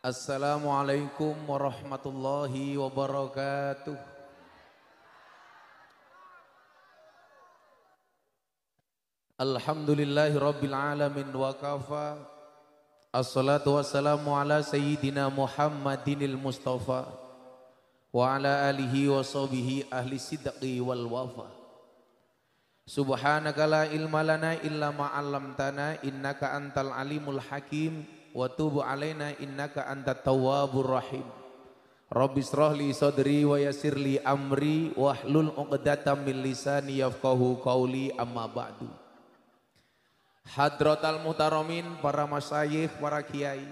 Assalamualaikum warahmatullahi wabarakatuh. Alhamdulillahi rabbil alamin wa kafa. Assalatu wassalamu ala sayyidina Muhammadinil Mustafa wa ala alihi wa sahbihi ahli sidqi wal wafa. Subhanaka la ilma lana illa ma 'allamtana innaka antal alimul hakim wa tubu alaina innaka anta tawwabur rahim. Rabbi israh li sadri wa yassir li amri wa hlul 'uqdatam min lisani yafqahu qawli amma ba'du. Hadrotal muhtaramin, para masyayikh, para kiai,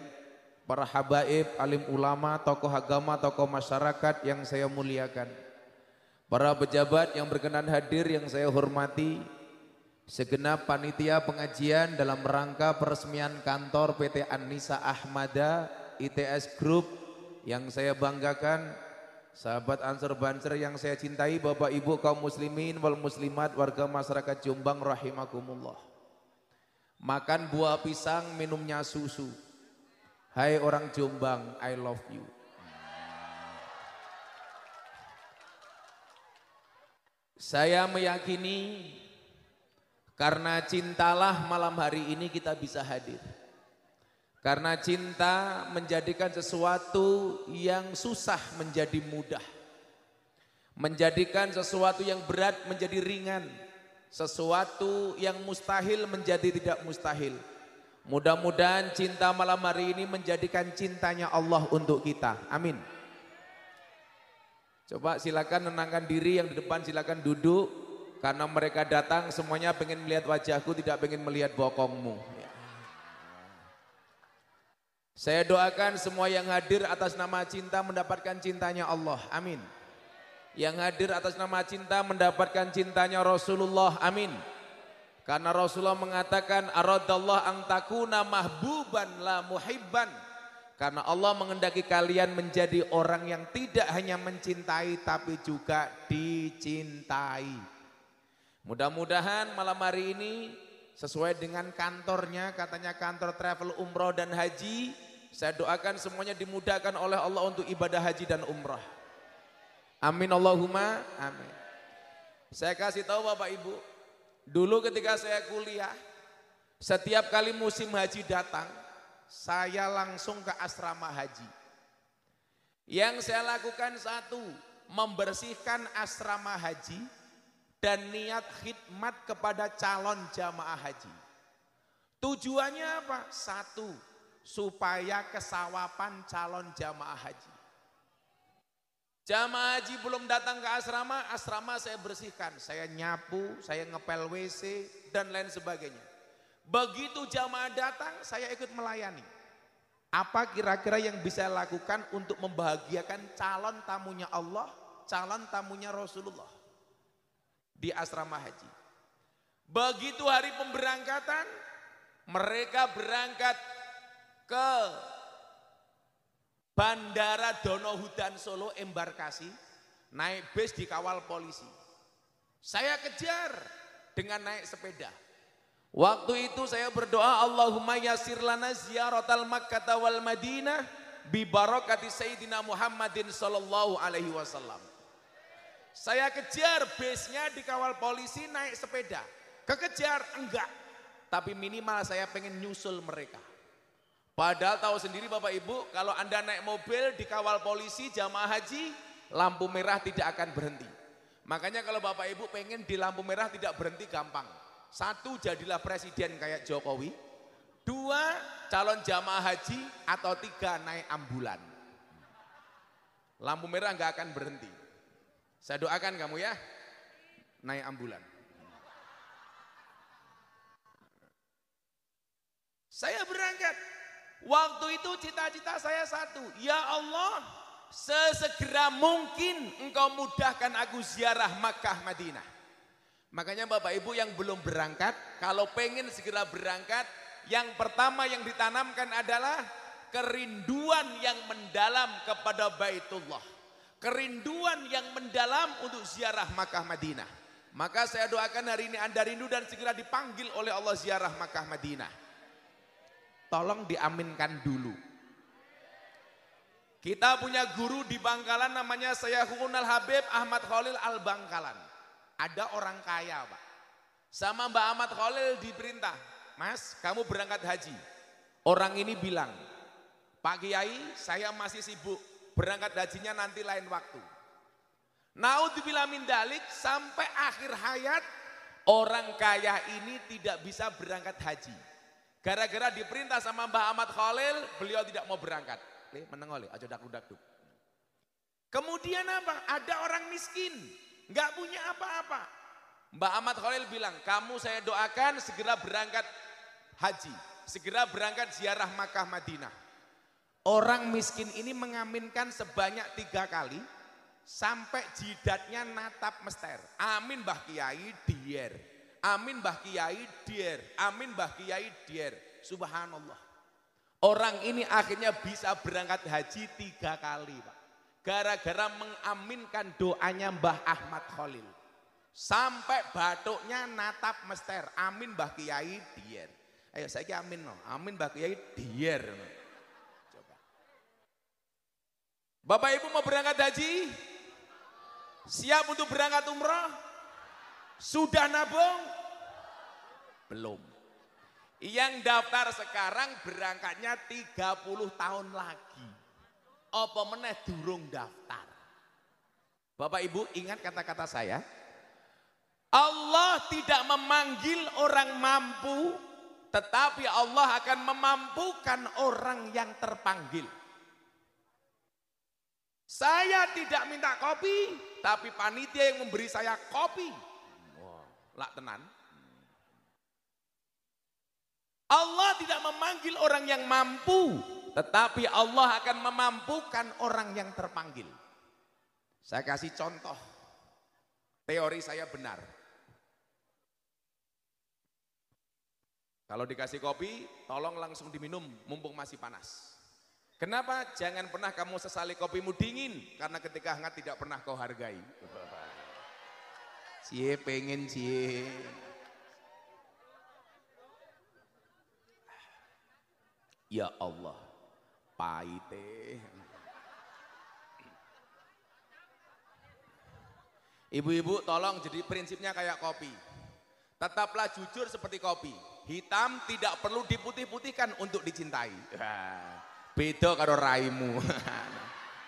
para habaib, alim ulama, tokoh agama, tokoh masyarakat yang saya muliakan. Para pejabat yang berkenan hadir yang saya hormati, Segenap panitia pengajian dalam rangka peresmian kantor PT Anissa Ahmada ITS Group yang saya banggakan sahabat Ansor Banser yang saya cintai Bapak Ibu kaum muslimin wal muslimat warga masyarakat Jombang rahimakumullah. Makan buah pisang, minumnya susu. Hai orang Jombang, I love you. Saya meyakini karena cintalah malam hari ini kita bisa hadir. Karena cinta menjadikan sesuatu yang susah menjadi mudah. Menjadikan sesuatu yang berat menjadi ringan. Sesuatu yang mustahil menjadi tidak mustahil. Mudah-mudahan cinta malam hari ini menjadikan cintanya Allah untuk kita. Amin. Coba silakan menenangkan diri yang di depan silakan duduk. Karena mereka datang semuanya pengen melihat wajahku, tidak pengen melihat bokongmu. Saya doakan semua yang hadir atas nama cinta mendapatkan cintanya Allah. Amin. Yang hadir atas nama cinta mendapatkan cintanya Rasulullah. Amin. Karena Rasulullah mengatakan aradallah ang takuna mahbuban la muhibban. Karena Allah mengendaki kalian menjadi orang yang tidak hanya mencintai tapi juga dicintai. Mudah-mudahan malam hari ini sesuai dengan kantornya, katanya kantor travel umroh dan haji, saya doakan semuanya dimudahkan oleh Allah untuk ibadah haji dan umroh. Amin Allahumma, amin. Saya kasih tahu Bapak Ibu, dulu ketika saya kuliah, setiap kali musim haji datang, saya langsung ke asrama haji. Yang saya lakukan satu, membersihkan asrama haji, dan niat khidmat kepada calon jamaah haji. Tujuannya apa? Satu, supaya kesawapan calon jamaah haji. Jamaah haji belum datang ke asrama, asrama saya bersihkan. Saya nyapu, saya ngepel WC, dan lain sebagainya. Begitu jamaah datang, saya ikut melayani. Apa kira-kira yang bisa lakukan untuk membahagiakan calon tamunya Allah, calon tamunya Rasulullah? di asrama haji. Begitu hari pemberangkatan, mereka berangkat ke Bandara Donohudan Solo embarkasi, naik bus dikawal polisi. Saya kejar dengan naik sepeda. Waktu itu saya berdoa Allahumma yasir lana ziaratal makkata wal Madinah bi barakati Sayyidina Muhammadin sallallahu alaihi wasallam. Saya kejar base nya dikawal polisi naik sepeda. Kekejar enggak. Tapi minimal saya pengen nyusul mereka. Padahal tahu sendiri Bapak Ibu, kalau Anda naik mobil dikawal polisi jamaah haji, lampu merah tidak akan berhenti. Makanya kalau Bapak Ibu pengen di lampu merah tidak berhenti gampang. Satu jadilah presiden kayak Jokowi, dua calon jamaah haji atau tiga naik ambulan. Lampu merah enggak akan berhenti. Saya doakan kamu ya, naik ambulan. Saya berangkat. Waktu itu cita-cita saya satu. Ya Allah, sesegera mungkin engkau mudahkan aku ziarah Makkah Madinah. Makanya Bapak Ibu yang belum berangkat, kalau pengen segera berangkat, yang pertama yang ditanamkan adalah kerinduan yang mendalam kepada Baitullah kerinduan yang mendalam untuk ziarah Makkah Madinah. Maka saya doakan hari ini Anda rindu dan segera dipanggil oleh Allah ziarah Makkah Madinah. Tolong diaminkan dulu. Kita punya guru di Bangkalan namanya saya Hukunal habib Ahmad Khalil Al-Bangkalan. Ada orang kaya Pak. Sama Mbak Ahmad Khalil diperintah. Mas kamu berangkat haji. Orang ini bilang, Pak Kiai saya masih sibuk Berangkat hajinya nanti lain waktu. Naudzubillah min dalik sampai akhir hayat orang kaya ini tidak bisa berangkat haji. Gara-gara diperintah sama Mbah Ahmad Khalil, beliau tidak mau berangkat. Le, meneng oleh, aja dakduk-dakduk. Kemudian apa? Ada orang miskin, nggak punya apa-apa. Mbah Ahmad Khalil bilang, kamu saya doakan segera berangkat haji, segera berangkat ziarah Makkah Madinah. Orang miskin ini mengaminkan sebanyak tiga kali sampai jidatnya natap mester. Amin Mbah Kiai dier. Amin Mbah Kiai dier. Amin Mbah Kiai dier. Subhanallah. Orang ini akhirnya bisa berangkat haji tiga kali Pak. Gara-gara mengaminkan doanya Mbah Ahmad Khalil. Sampai batuknya natap mester. Amin Mbah Kiai dier. Ayo saya amin no. Amin Mbah Kiai dier. No. Bapak Ibu mau berangkat haji? Siap untuk berangkat umrah, Sudah nabung? Belum. Yang daftar sekarang berangkatnya 30 tahun lagi. Apa meneh durung daftar? Bapak Ibu ingat kata-kata saya. Allah tidak memanggil orang mampu, tetapi Allah akan memampukan orang yang terpanggil. Saya tidak minta kopi, tapi panitia yang memberi saya kopi. Lak tenan. Allah tidak memanggil orang yang mampu, tetapi Allah akan memampukan orang yang terpanggil. Saya kasih contoh. Teori saya benar. Kalau dikasih kopi, tolong langsung diminum mumpung masih panas. Kenapa? Jangan pernah kamu sesali kopimu dingin karena ketika hangat tidak pernah kau hargai. Cie pengen cie. Ya Allah, paite. Ibu-ibu tolong jadi prinsipnya kayak kopi. Tetaplah jujur seperti kopi. Hitam tidak perlu diputih-putihkan untuk dicintai. Beda karo raimu.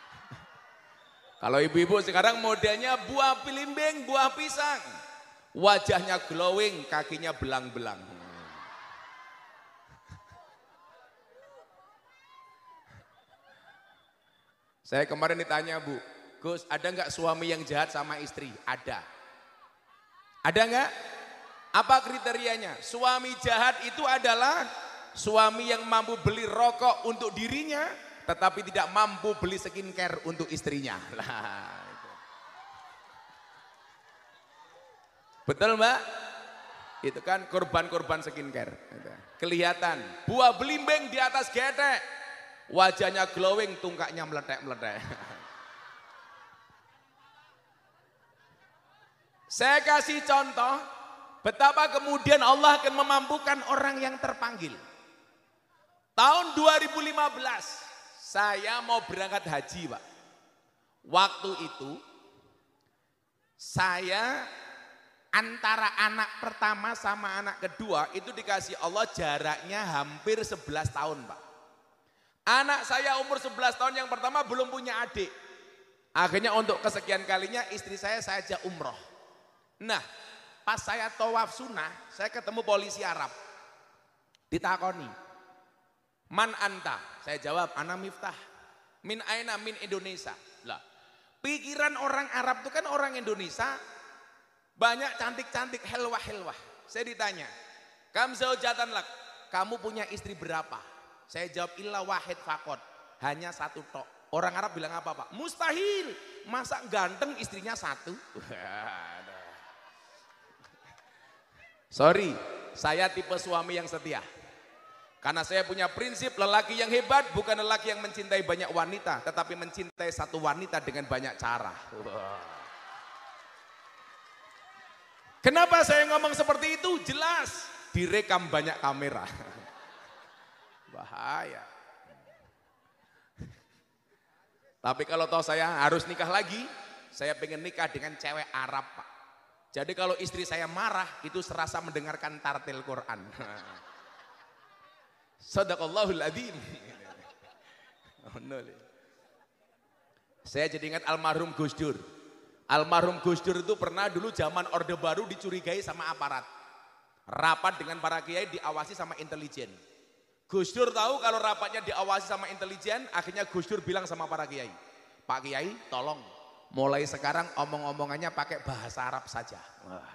Kalau ibu-ibu sekarang modelnya buah pilimbing, buah pisang. Wajahnya glowing, kakinya belang-belang. Saya kemarin ditanya Bu, Gus ada nggak suami yang jahat sama istri? Ada. Ada nggak? Apa kriterianya? Suami jahat itu adalah suami yang mampu beli rokok untuk dirinya tetapi tidak mampu beli skincare untuk istrinya. Betul mbak? Itu kan korban-korban skincare. Kelihatan buah belimbing di atas getek. Wajahnya glowing, tungkaknya meledak meledak. Saya kasih contoh betapa kemudian Allah akan memampukan orang yang terpanggil. Tahun 2015 saya mau berangkat haji Pak. Waktu itu saya antara anak pertama sama anak kedua itu dikasih Allah jaraknya hampir 11 tahun Pak. Anak saya umur 11 tahun yang pertama belum punya adik. Akhirnya untuk kesekian kalinya istri saya saya ajak umroh. Nah pas saya tawaf sunnah saya ketemu polisi Arab. Ditakoni, Man anta? Saya jawab, ana miftah. Min aina min Indonesia. Lah, pikiran orang Arab itu kan orang Indonesia banyak cantik-cantik helwah-helwah. Saya ditanya, "Kam zaujatan lak? Kamu punya istri berapa?" Saya jawab, "Illa wahid fakot." Hanya satu tok. Orang Arab bilang apa, Pak? Mustahil. Masa ganteng istrinya satu? Sorry, saya tipe suami yang setia. Karena saya punya prinsip lelaki yang hebat bukan lelaki yang mencintai banyak wanita, tetapi mencintai satu wanita dengan banyak cara. Kenapa saya ngomong seperti itu? Jelas direkam banyak kamera. Bahaya. Tapi kalau tahu saya harus nikah lagi, saya pengen nikah dengan cewek Arab, Pak. Jadi kalau istri saya marah, itu serasa mendengarkan tartil Quran. Sadaqallahul adzim. Oh, Saya jadi ingat almarhum Gus Dur. Almarhum Gus Dur itu pernah dulu zaman Orde Baru dicurigai sama aparat. Rapat dengan para kiai diawasi sama intelijen. Gus Dur tahu kalau rapatnya diawasi sama intelijen, akhirnya Gus Dur bilang sama para kiai, Pak Kiai tolong mulai sekarang omong-omongannya pakai bahasa Arab saja. Wah.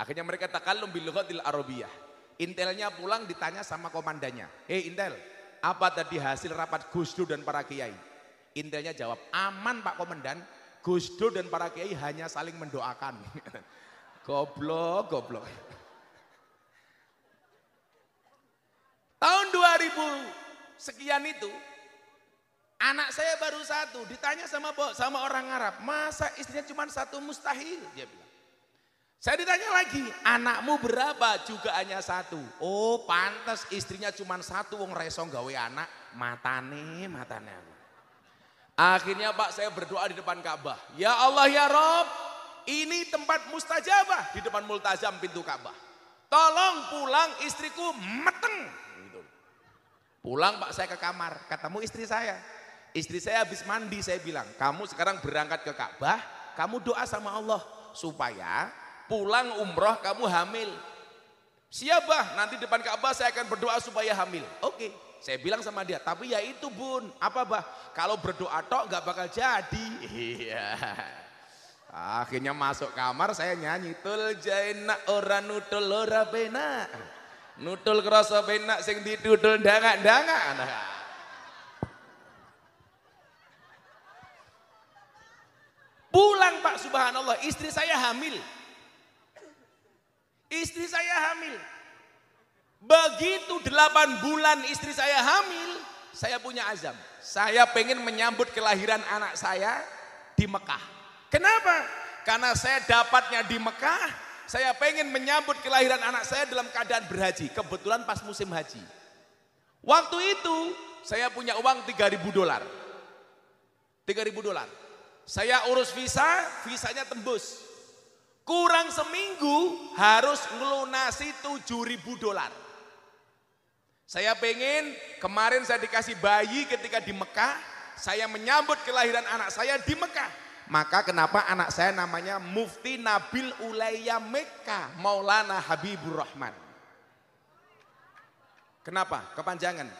Akhirnya mereka takalum bil lughatil arabiyah. Intelnya pulang ditanya sama komandannya. Hei Intel, apa tadi hasil rapat Gus Dur dan para kiai? Intelnya jawab, aman Pak Komandan. Gus Dur dan para kiai hanya saling mendoakan. goblok, goblok. Tahun 2000 sekian itu, anak saya baru satu, ditanya sama sama orang Arab, masa istrinya cuma satu mustahil? Dia bilang. Saya ditanya lagi, anakmu berapa? Juga hanya satu. Oh pantas istrinya cuma satu, wong resong gawe anak, matane, matane aku. Akhirnya pak saya berdoa di depan Ka'bah. Ya Allah ya Rob, ini tempat mustajabah di depan multazam pintu Ka'bah. Tolong pulang istriku meteng. Gitu. Pulang pak saya ke kamar, ketemu istri saya. Istri saya habis mandi saya bilang, kamu sekarang berangkat ke Ka'bah, kamu doa sama Allah supaya pulang umroh kamu hamil. siapa bah, nanti depan Ka'bah saya akan berdoa supaya hamil. Oke, okay. saya bilang sama dia, tapi ya itu bun, apa bah? Kalau berdoa tok nggak bakal jadi. Iya. Akhirnya masuk kamar saya nyanyi tul jaina ora nutul ora bena. Nutul kerasa bena sing didudul dangak-dangak. Nah. Pulang Pak Subhanallah, istri saya hamil. Istri saya hamil. Begitu delapan bulan istri saya hamil, saya punya azam. Saya pengen menyambut kelahiran anak saya di Mekah. Kenapa? Karena saya dapatnya di Mekah, saya pengen menyambut kelahiran anak saya dalam keadaan berhaji. Kebetulan pas musim haji. Waktu itu saya punya uang 3000 dolar. 3000 dolar. Saya urus visa, visanya tembus. Kurang seminggu harus melunasi ribu dolar. Saya pengen kemarin saya dikasih bayi ketika di Mekah, saya menyambut kelahiran anak saya di Mekah. Maka kenapa anak saya namanya Mufti Nabil Ulaya Mekah Maulana Habibur Rahman. Kenapa? Kepanjangan.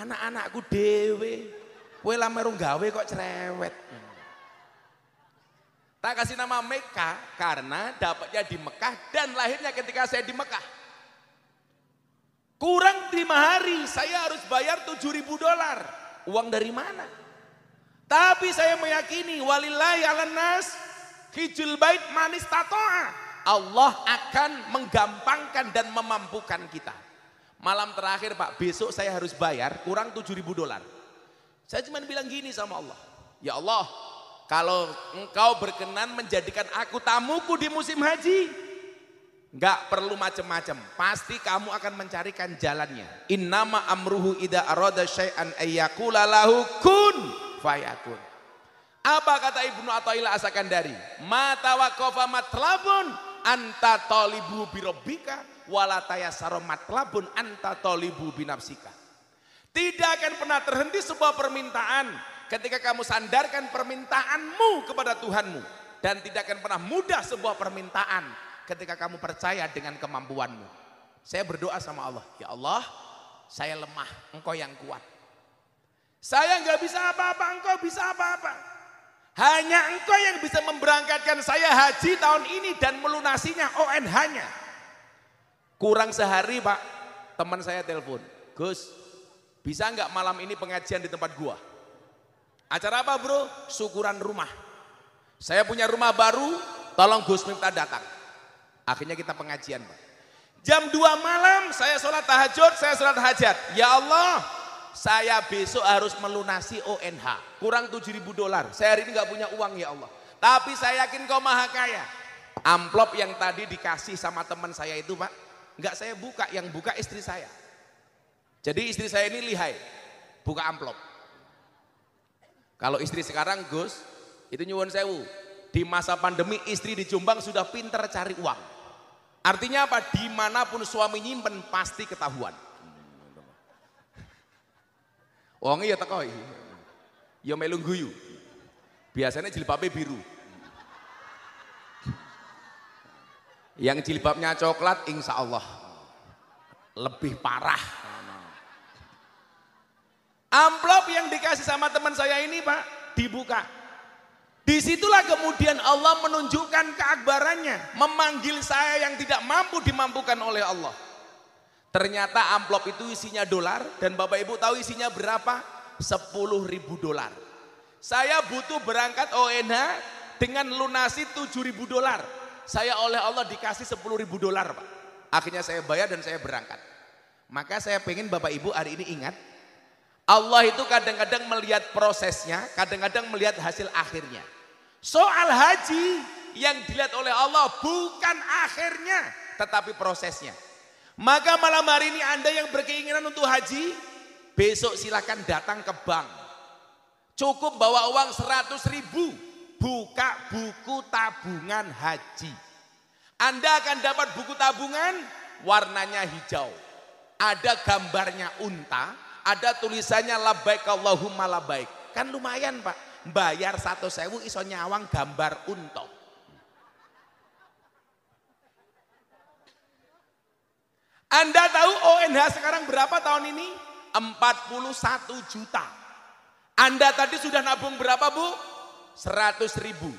Anak-anakku dewe, kue lamerung gawe kok cerewet. Tak kasih nama Mekah karena dapatnya di Mekah dan lahirnya ketika saya di Mekah. Kurang lima hari saya harus bayar ribu dolar. Uang dari mana? Tapi saya meyakini walillahi nas hijul bait manis tatoa. Allah akan menggampangkan dan memampukan kita. Malam terakhir Pak, besok saya harus bayar kurang ribu dolar. Saya cuma bilang gini sama Allah. Ya Allah, kalau engkau berkenan menjadikan aku tamuku di musim haji, enggak perlu macam-macam. Pasti kamu akan mencarikan jalannya. Innama amruhu ida arada syai'an ayyakula lahu kun fayakun. Apa kata Ibnu Athaillah dari? Mata waqafa matlabun anta talibu birabbika wala tayassara matlabun anta talibu binafsika. Tidak akan pernah terhenti sebuah permintaan ketika kamu sandarkan permintaanmu kepada Tuhanmu dan tidak akan pernah mudah sebuah permintaan ketika kamu percaya dengan kemampuanmu. Saya berdoa sama Allah, ya Allah, saya lemah, engkau yang kuat. Saya nggak bisa apa-apa, engkau bisa apa-apa. Hanya engkau yang bisa memberangkatkan saya haji tahun ini dan melunasinya ONH-nya. Kurang sehari pak, teman saya telepon, Gus, bisa nggak malam ini pengajian di tempat gua? Acara apa bro? Syukuran rumah. Saya punya rumah baru, tolong Gus minta datang. Akhirnya kita pengajian Pak. Jam 2 malam saya sholat tahajud, saya sholat hajat. Ya Allah, saya besok harus melunasi ONH. Kurang 7000 dolar. Saya hari ini gak punya uang ya Allah. Tapi saya yakin kau maha kaya. Amplop yang tadi dikasih sama teman saya itu Pak, Gak saya buka, yang buka istri saya. Jadi istri saya ini lihai, buka amplop. Kalau istri sekarang Gus, itu nyuwun sewu. Di masa pandemi istri di Jombang sudah pinter cari uang. Artinya apa? Dimanapun suami nyimpen pasti ketahuan. Uangnya ya tekoi. Ya melu guyu. Biasanya jilbabnya biru. Yang jilbabnya coklat insya Allah lebih parah Amplop yang dikasih sama teman saya ini Pak, dibuka. Disitulah kemudian Allah menunjukkan keakbarannya. Memanggil saya yang tidak mampu dimampukan oleh Allah. Ternyata amplop itu isinya dolar dan Bapak Ibu tahu isinya berapa? 10 ribu dolar. Saya butuh berangkat ONH dengan lunasi 7 ribu dolar. Saya oleh Allah dikasih 10 ribu dolar Pak. Akhirnya saya bayar dan saya berangkat. Maka saya pengen Bapak Ibu hari ini ingat Allah itu kadang-kadang melihat prosesnya, kadang-kadang melihat hasil akhirnya. Soal haji yang dilihat oleh Allah bukan akhirnya, tetapi prosesnya. Maka malam hari ini Anda yang berkeinginan untuk haji, besok silakan datang ke bank. Cukup bawa uang 100 ribu, buka buku tabungan haji. Anda akan dapat buku tabungan warnanya hijau. Ada gambarnya unta, ada tulisannya labaik Allahumma labaik. Kan lumayan pak. Bayar satu sewu iso nyawang gambar unta. Anda tahu ONH sekarang berapa tahun ini? 41 juta. Anda tadi sudah nabung berapa bu? 100 ribu.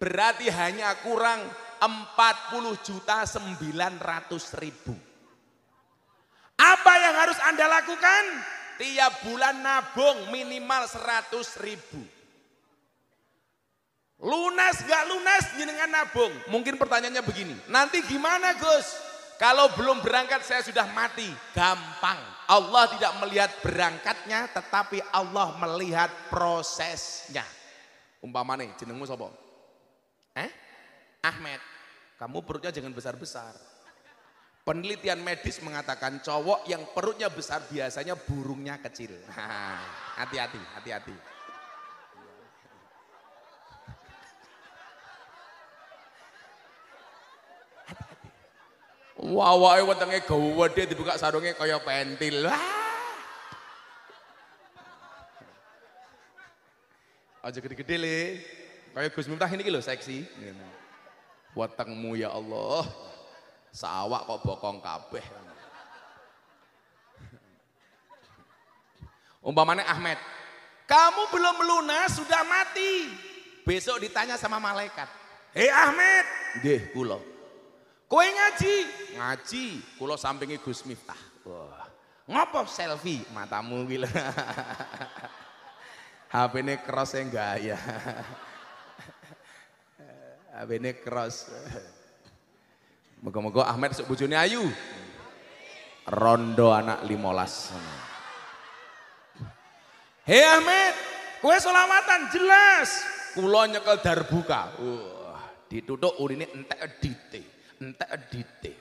Berarti hanya kurang 40 juta 900 ribu. Apa yang harus Anda lakukan? tiap bulan nabung minimal 100 ribu. Lunas gak lunas jenengan nabung. Mungkin pertanyaannya begini, nanti gimana Gus? Kalau belum berangkat saya sudah mati. Gampang. Allah tidak melihat berangkatnya tetapi Allah melihat prosesnya. Umpamane jenengmu sobong. Eh? Ahmed. Kamu perutnya jangan besar-besar. Penelitian medis mengatakan cowok yang perutnya besar biasanya burungnya kecil. Hati-hati, hati-hati. Wawae wetenge dia dibuka sarungnya kaya pentil. Aja gede-gede le. Kaya Gus Miftah ini lho seksi. Wetengmu ya Allah. Sawak kok bokong kabeh. Umpamanya Ahmed, kamu belum lunas sudah mati. Besok ditanya sama malaikat. Hei Ahmed, Deh kulo. kue ngaji? Ngaji, Kulo sampingi Gus Miftah. Wah. Ngopo selfie matamu gila. HP ini cross enggak ya. HP ini cross. Moga-moga Ahmed sok bojone ayu. Rondo anak limolas. Hei Ahmed, kue selamatan jelas. Kulo nyekel darbuka. Uh, ditutuk urine entek edite. entek edite.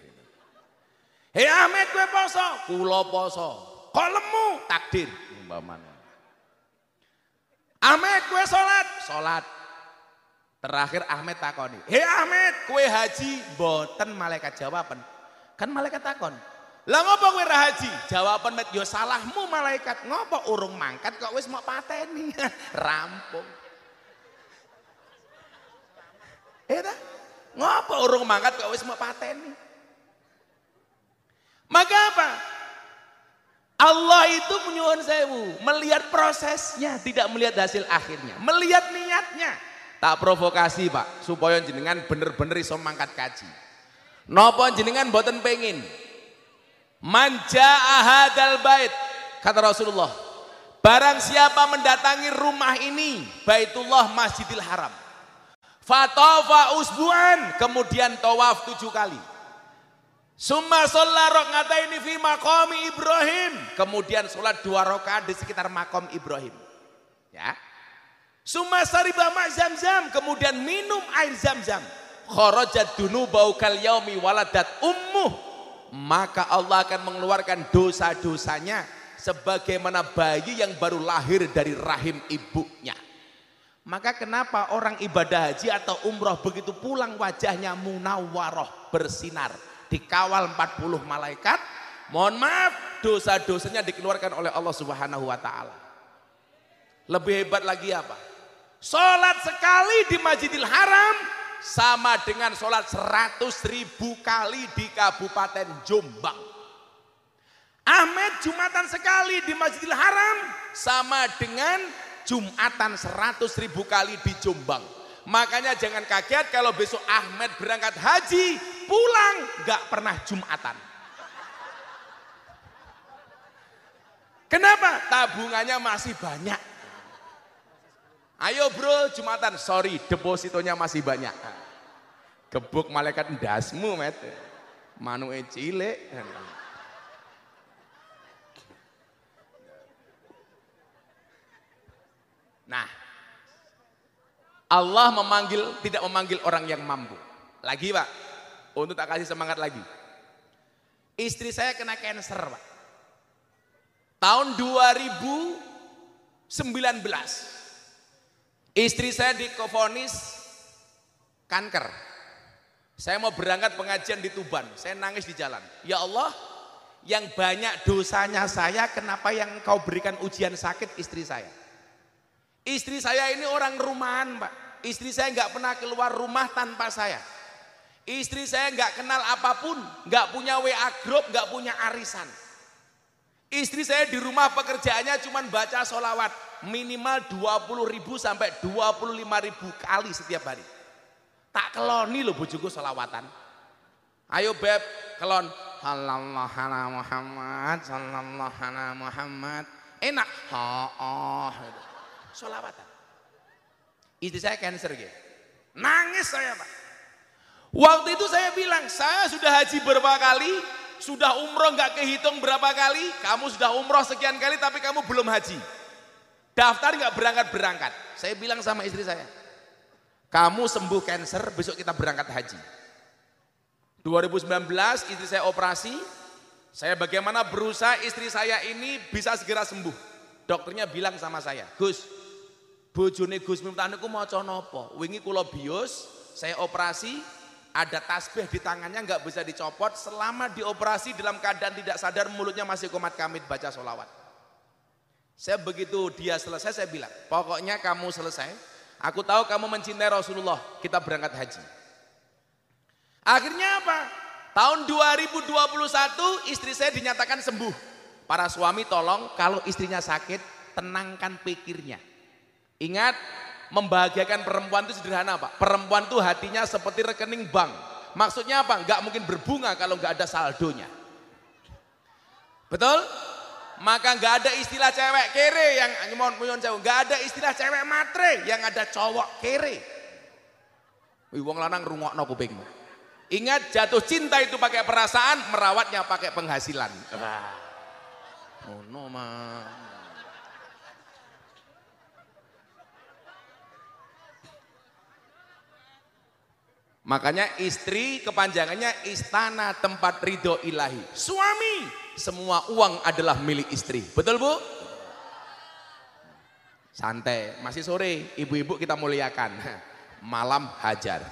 Hei Ahmed kue poso, kulo poso. Kok lemu takdir mana Ahmed kue salat, salat. Terakhir Ahmed takoni, "Hei Ahmed, kue haji boten malaikat jawaban." Kan malaikat takon, "Lah ngapa kue rahaji? haji?" Jawaban met, "Yo ya salahmu malaikat. Ngapa urung mangkat kok wis mau pateni?" Rampung. dah, iya ngapa urung mangkat kok wis mau pateni? Maka apa? Allah itu menyuruh sewu, melihat prosesnya, tidak melihat hasil akhirnya, melihat niatnya. Tak provokasi pak, supaya jenengan bener-bener iso mangkat kaji. Nopo jenengan boten pengin. Manja ahadal bait, kata Rasulullah. Barang siapa mendatangi rumah ini, Baitullah Masjidil Haram. Fatofa usbuan, kemudian tawaf tujuh kali. Summa sholat rok ini fi makomi Ibrahim. Kemudian sholat dua rokaat di sekitar makom Ibrahim. Ya, sumasari ma zam-zam. Kemudian minum air zam-zam. Khorojat bau kal yaumi waladat ummuh. Maka Allah akan mengeluarkan dosa-dosanya. Sebagaimana bayi yang baru lahir dari rahim ibunya. Maka kenapa orang ibadah haji atau umroh begitu pulang wajahnya munawwaroh bersinar. Dikawal 40 malaikat. Mohon maaf dosa-dosanya dikeluarkan oleh Allah subhanahu wa ta'ala. Lebih hebat lagi apa? Sholat sekali di Masjidil Haram sama dengan sholat seratus ribu kali di Kabupaten Jombang. Ahmed Jumatan sekali di Masjidil Haram sama dengan Jumatan seratus ribu kali di Jombang. Makanya jangan kaget kalau besok Ahmed berangkat haji, pulang gak pernah Jumatan. Kenapa? Tabungannya masih banyak. Ayo bro, Jumatan. Sorry, depositonya masih banyak. Gebuk malaikat dasmu, met. e cilik. Nah, Allah memanggil tidak memanggil orang yang mampu. Lagi pak, untuk tak kasih semangat lagi. Istri saya kena cancer pak. Tahun 2019. Istri saya dikofonis kanker. Saya mau berangkat pengajian di Tuban. Saya nangis di jalan. Ya Allah, yang banyak dosanya saya, kenapa yang kau berikan ujian sakit istri saya? Istri saya ini orang rumahan, Pak. Istri saya nggak pernah keluar rumah tanpa saya. Istri saya nggak kenal apapun, nggak punya WA group, nggak punya arisan. Istri saya di rumah pekerjaannya cuma baca solawat minimal 20 ribu sampai 25 ribu kali setiap hari. Tak keloni loh bojoku salawatan. Ayo beb, kelon. Sallallahu ala Muhammad, sallallahu ala Muhammad. Enak. Oh, oh. Istri saya cancer gitu. Nangis saya pak. Waktu itu saya bilang, saya sudah haji berapa kali, sudah umroh nggak kehitung berapa kali, kamu sudah umroh sekian kali tapi kamu belum haji. Daftar nggak berangkat-berangkat. Saya bilang sama istri saya, kamu sembuh cancer, besok kita berangkat haji. 2019 istri saya operasi, saya bagaimana berusaha istri saya ini bisa segera sembuh. Dokternya bilang sama saya, Gus, bojone Gus Mimtani mau maca Wingi kulo bius, saya operasi, ada tasbih di tangannya nggak bisa dicopot selama dioperasi dalam keadaan tidak sadar mulutnya masih komat kamit baca solawat. Saya begitu dia selesai saya bilang, pokoknya kamu selesai. Aku tahu kamu mencintai Rasulullah, kita berangkat haji. Akhirnya apa? Tahun 2021 istri saya dinyatakan sembuh. Para suami tolong kalau istrinya sakit tenangkan pikirnya. Ingat membahagiakan perempuan itu sederhana Pak. Perempuan itu hatinya seperti rekening bank. Maksudnya apa? Enggak mungkin berbunga kalau enggak ada saldonya. Betul? Maka nggak ada istilah cewek kere yang nyemon nyemon cewek, nggak ada istilah cewek matre yang ada cowok kere. Wih, wong lanang nopo kuping Ingat jatuh cinta itu pakai perasaan, merawatnya pakai penghasilan. Oh nah. no mah. Makanya istri kepanjangannya istana tempat ridho ilahi. Suami, semua uang adalah milik istri. Betul bu? Santai, masih sore, ibu-ibu kita muliakan. Malam hajar.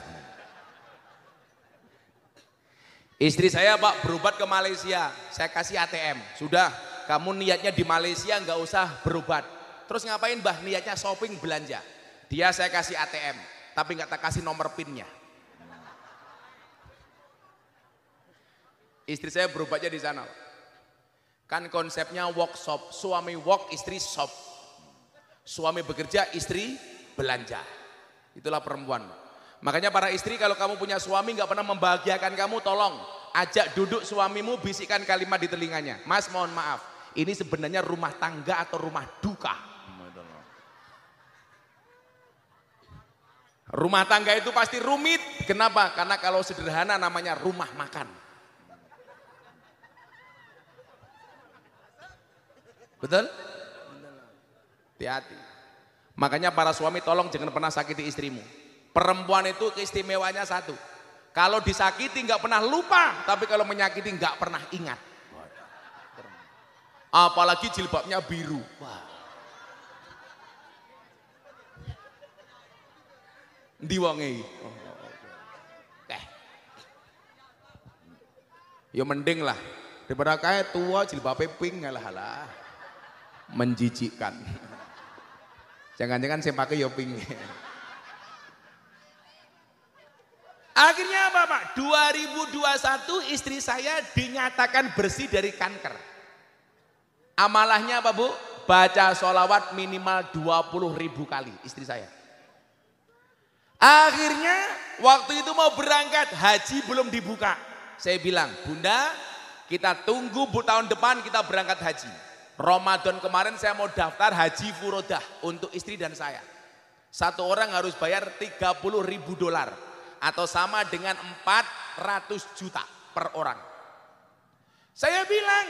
Istri saya pak berobat ke Malaysia, saya kasih ATM. Sudah, kamu niatnya di Malaysia nggak usah berobat. Terus ngapain bah niatnya shopping belanja. Dia saya kasih ATM, tapi nggak tak kasih nomor pinnya. Istri saya berubah di sana. Kan konsepnya workshop, suami walk istri shop. Suami bekerja, istri belanja. Itulah perempuan. Makanya para istri kalau kamu punya suami nggak pernah membahagiakan kamu, tolong ajak duduk suamimu bisikan kalimat di telinganya. Mas mohon maaf, ini sebenarnya rumah tangga atau rumah duka? Rumah tangga itu pasti rumit. Kenapa? Karena kalau sederhana namanya rumah makan. Betul? Hati-hati. Makanya para suami tolong jangan pernah sakiti istrimu. Perempuan itu keistimewaannya satu. Kalau disakiti nggak pernah lupa, tapi kalau menyakiti nggak pernah ingat. Apalagi jilbabnya biru. diwangi. Eh. Ya mending lah daripada kayak tua jilbabnya pink Alah, lah menjijikkan. Jangan-jangan saya pakai yoping. Ya Akhirnya apa Pak? 2021 istri saya dinyatakan bersih dari kanker. Amalahnya apa Bu? Baca sholawat minimal 20 ribu kali istri saya. Akhirnya waktu itu mau berangkat haji belum dibuka. Saya bilang, Bunda kita tunggu Bu tahun depan kita berangkat haji. Ramadan kemarin saya mau daftar haji furodah untuk istri dan saya. Satu orang harus bayar 30 ribu dolar atau sama dengan 400 juta per orang. Saya bilang,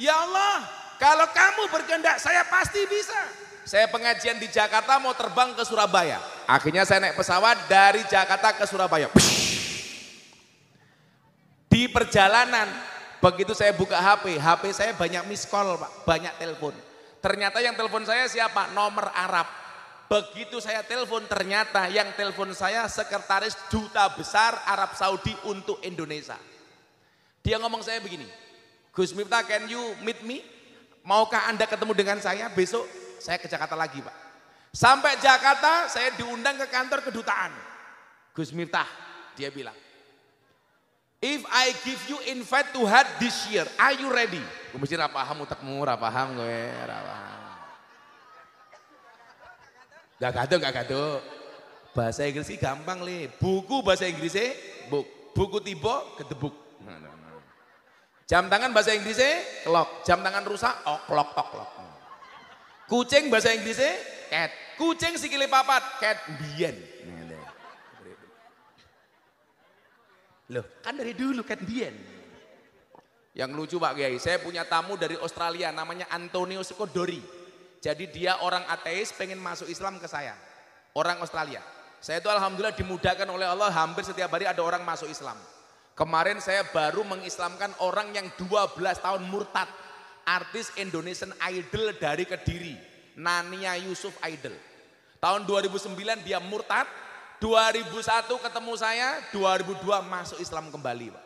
ya Allah kalau kamu berkehendak saya pasti bisa. Saya pengajian di Jakarta mau terbang ke Surabaya. Akhirnya saya naik pesawat dari Jakarta ke Surabaya. Di perjalanan Begitu saya buka HP, HP saya banyak miss call Pak, banyak telepon. Ternyata yang telepon saya siapa? Nomor Arab. Begitu saya telepon ternyata yang telepon saya sekretaris duta besar Arab Saudi untuk Indonesia. Dia ngomong saya begini, Gus Miftah can you meet me? Maukah Anda ketemu dengan saya besok? Saya ke Jakarta lagi Pak. Sampai Jakarta saya diundang ke kantor kedutaan. Gus Miftah, dia bilang, If I give you invite to had this year, are you ready? Gue mesti utak murah paham gue, eh, rapaham. Gak gaduh, gak gaduh. Bahasa Inggris ini gampang nih. Buku bahasa Inggrisnya, e, buk. Buku tiba, debuk. Jam tangan bahasa Inggrisnya, clock. E, Jam tangan rusak, oklok, oh, oklok. Kucing bahasa Inggrisnya, cat. E, Kucing sikili papat, cat, bien. Loh, kan dari dulu kan Dian. Yang lucu Pak Kiai, saya punya tamu dari Australia namanya Antonio Skodori. Jadi dia orang ateis pengen masuk Islam ke saya. Orang Australia. Saya itu alhamdulillah dimudahkan oleh Allah hampir setiap hari ada orang masuk Islam. Kemarin saya baru mengislamkan orang yang 12 tahun murtad. Artis Indonesian Idol dari Kediri. Nania Yusuf Idol. Tahun 2009 dia murtad, 2001 ketemu saya, 2002 masuk Islam kembali Pak.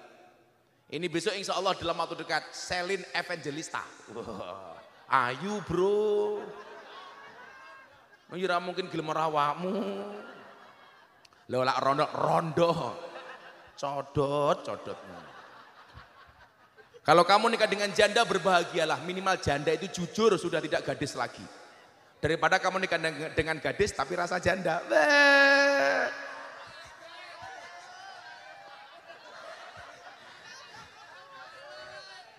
Ini besok insya Allah dalam waktu dekat, Selin Evangelista. Ayo Ayu bro. mengira mungkin gelem awakmu. lelak rondo rondo. Codot, codot. Kalau kamu nikah dengan janda berbahagialah, minimal janda itu jujur sudah tidak gadis lagi. Daripada kamu nikah dengan gadis tapi rasa janda.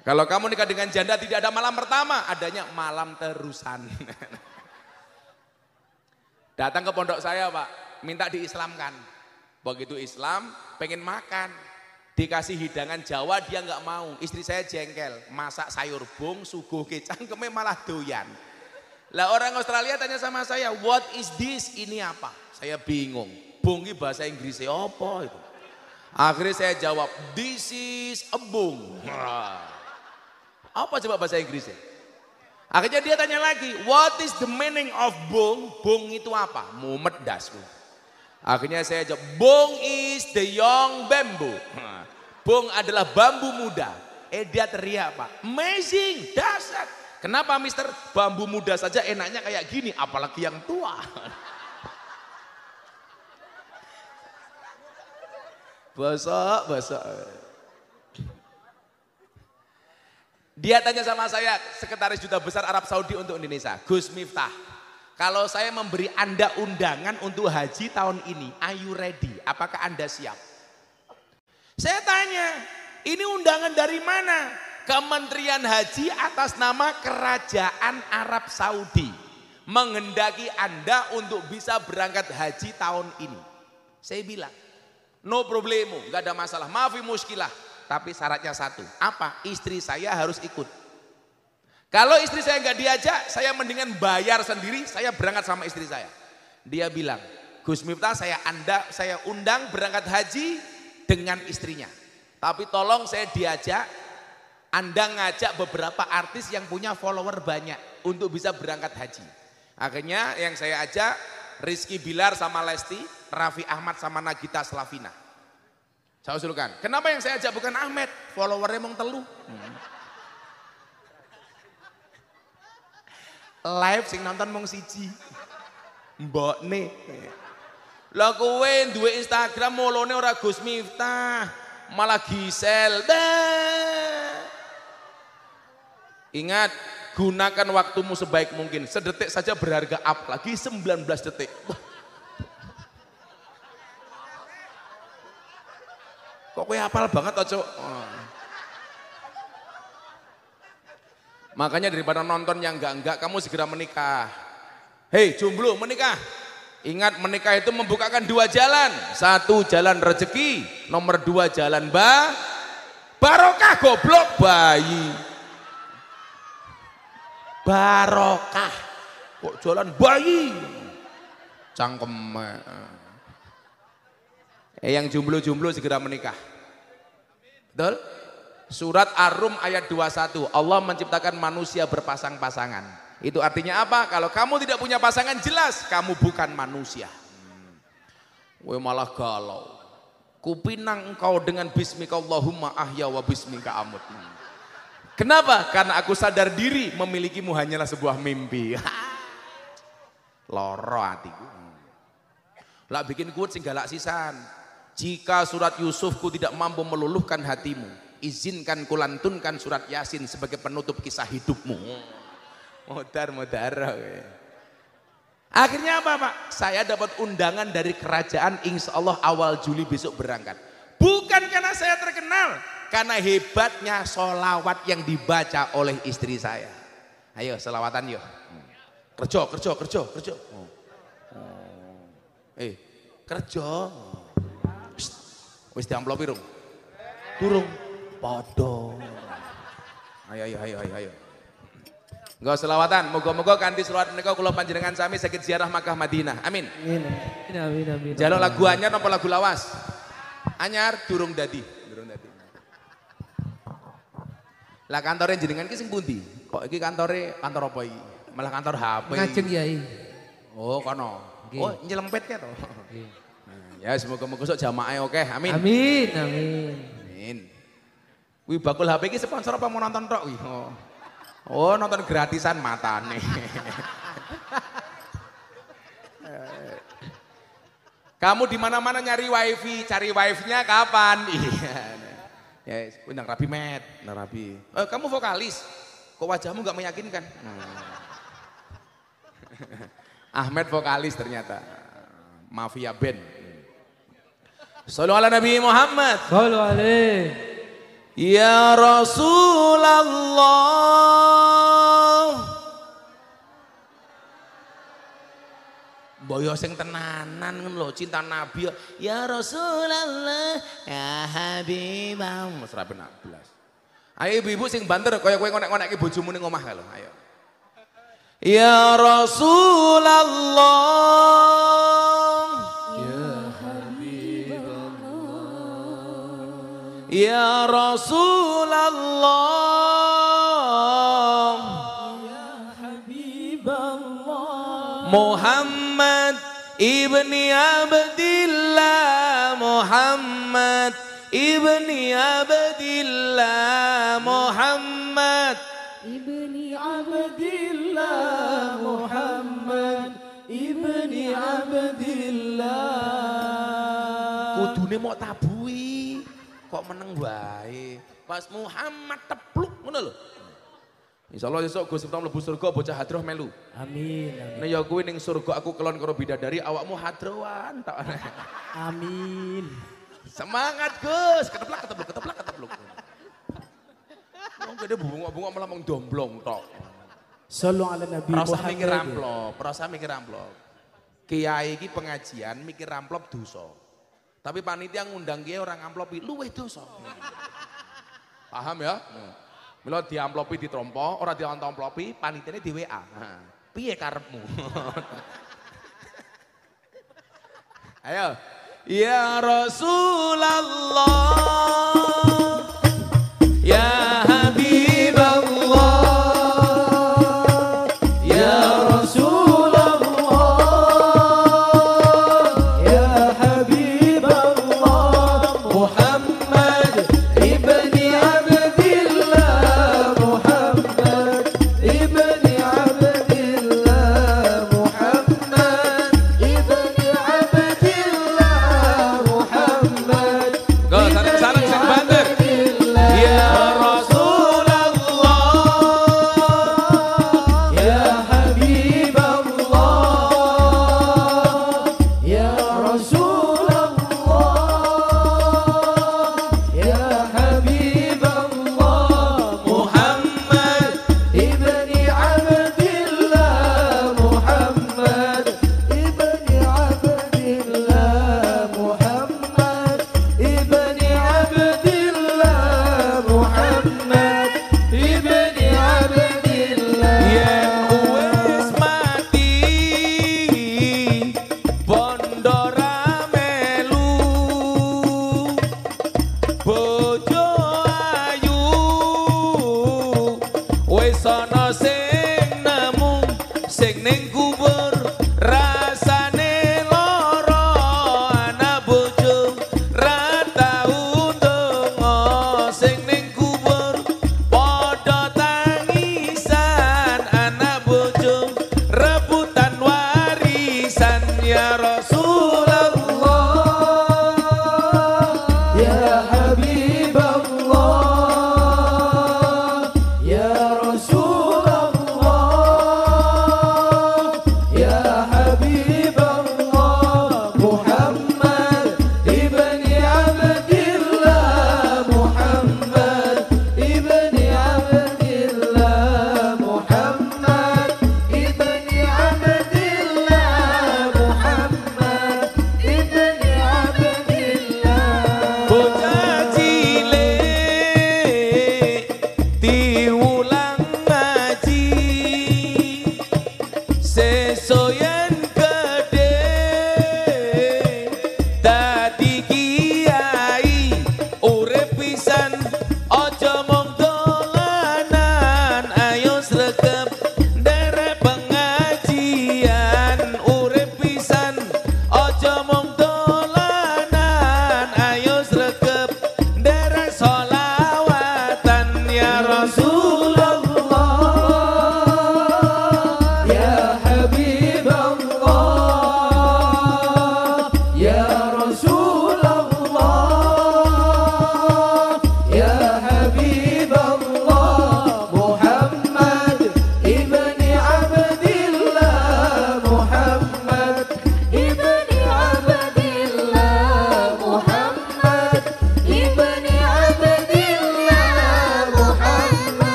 Kalau kamu nikah dengan janda tidak ada malam pertama, adanya malam terusan. Datang ke pondok saya pak, minta diislamkan. Begitu Islam, pengen makan. Dikasih hidangan Jawa dia nggak mau. Istri saya jengkel, masak sayur bung, suguh kecang, keme malah doyan. Lah orang Australia tanya sama saya, what is this? Ini apa? Saya bingung. Bungi bahasa Inggrisnya apa itu? Akhirnya saya jawab, this is a bung. Apa coba bahasa Inggrisnya? Akhirnya dia tanya lagi, what is the meaning of bung? Bung itu apa? Mumet dasku. Akhirnya saya jawab, bung is the young bamboo. Bung adalah bambu muda. Eh dia teriak pak, amazing, dasar. Kenapa mister? Bambu muda saja enaknya kayak gini, apalagi yang tua. Besok, besok. Dia tanya sama saya, sekretaris juta besar Arab Saudi untuk Indonesia, Gus Miftah. Kalau saya memberi Anda undangan untuk haji tahun ini, are you ready? Apakah Anda siap? Saya tanya, ini undangan dari mana? Kementerian Haji atas nama Kerajaan Arab Saudi menghendaki Anda untuk bisa berangkat haji tahun ini. Saya bilang, no problemo, nggak ada masalah, maafi muskilah. Tapi syaratnya satu, apa? Istri saya harus ikut. Kalau istri saya nggak diajak, saya mendingan bayar sendiri, saya berangkat sama istri saya. Dia bilang, Gus Miftah saya anda, saya undang berangkat haji dengan istrinya. Tapi tolong saya diajak anda ngajak beberapa artis yang punya follower banyak untuk bisa berangkat haji. Akhirnya yang saya ajak Rizky Bilar sama Lesti, Raffi Ahmad sama Nagita Slavina. Saya usulkan, kenapa yang saya ajak bukan Ahmed, followernya mong telu. Hmm. Live sing nonton mong siji. Mbok ne? Lah kowe duwe Instagram molone ora Gus Miftah, malah Gisel. Dah. Ingat, gunakan waktumu sebaik mungkin. Sedetik saja berharga, apalagi 19 detik. Kok kowe hafal banget Oco? Oh. Makanya daripada nonton yang enggak-enggak, kamu segera menikah. Hei, jomblo, menikah. Ingat menikah itu membukakan dua jalan. Satu jalan rezeki, nomor dua jalan ba barokah goblok bayi barokah kok jalan bayi cangkem eh, yang jomblo-jomblo segera menikah betul surat Arum rum ayat 21 Allah menciptakan manusia berpasang-pasangan itu artinya apa kalau kamu tidak punya pasangan jelas kamu bukan manusia hmm. Woi malah galau kupinang engkau dengan bismika Allahumma ahya wa bismika amut hmm. Kenapa? Karena aku sadar diri memilikimu hanyalah sebuah mimpi. Loro hatiku. Lah bikin kuat sing galak sisan. Jika surat Yusufku tidak mampu meluluhkan hatimu, izinkan kulantunkan surat Yasin sebagai penutup kisah hidupmu. Modar modar. Akhirnya apa Pak? Saya dapat undangan dari kerajaan insya Allah awal Juli besok berangkat. Bukan karena saya terkenal, karena hebatnya solawat yang dibaca oleh istri saya. Ayo selawatan yuk. Kerjo, kerjo, kerjo, kerjo. Eh, kerjo. Wis diamplop irung. Turung, Podo. Ayo, ayo, ayo, ayo, ayo. Enggak selawatan, moga-moga kanti selawat mereka kalau panjenengan sami sakit ziarah Makkah Madinah. Amin. Amin. Amin amin. Jaluk lagu anyar napa lagu lawas? Anyar turung dadi. Lah kantornya jenengan ki sing pundi? Kok iki kantore kantor apa iki? Malah kantor HP. Ngajeng Kiai. Oh, kono. Okay. Oh, nyelempet ke to. Okay. Nah, ya semoga-moga sok jamaah e, oke. Okay. Amin. Amin, amin. Amin. wih bakul HP iki sponsor apa mau nonton tok Oh. oh, nonton gratisan mata nih Kamu di mana-mana nyari wifi, cari wifi nya kapan? Iya. Ya, undang Rabi Med, undang Rabi. Eh, kamu vokalis. Kok wajahmu nggak meyakinkan? Hmm. Ahmed vokalis ternyata. Mafia band. Sallu ala Nabi Muhammad. Sallu alaihi. Ya Rasulullah. Boyo sing tenanan ngono lho cinta Nabi ya Rasulullah ya Habibah Mas Rabi penak blas. Ayo ibu-ibu sing banter kaya kowe ngonek-ngonekke bojomu ning omah lho ayo. Ya Rasulullah ya Habibullah Ya Rasulullah ya Muhammad Muhammad ibni Abdillah Muhammad ibni Abdillah Muhammad ibni Abdillah Muhammad ibni Abdillah kudune mau tabui kok meneng wae pas Muhammad tepluk ngono lho Insyaallah besok Gusti Pram mlebu surga bocah hadroh melu. Amin. amin. Nek ya gue ning surga aku kelon karo bidadari awakmu hadrowan tak Amin. Semangat Gus, keteplak keteplak keteplak keteplak. Wong kene bunga-bunga malah mung domblong tok. Sallu ala Nabi Muhammad. Rasa mikir amplop, perasa mikir amplop. Kiai Ki pengajian mikir amplop duso. Tapi panitia ngundang dia orang amplop luwih duso. Paham ya? Mila diamplopi ditrompo, ora diamplopi, panitiane di WA. Nah, piye karepmu? Ayo. Ya Rasulullah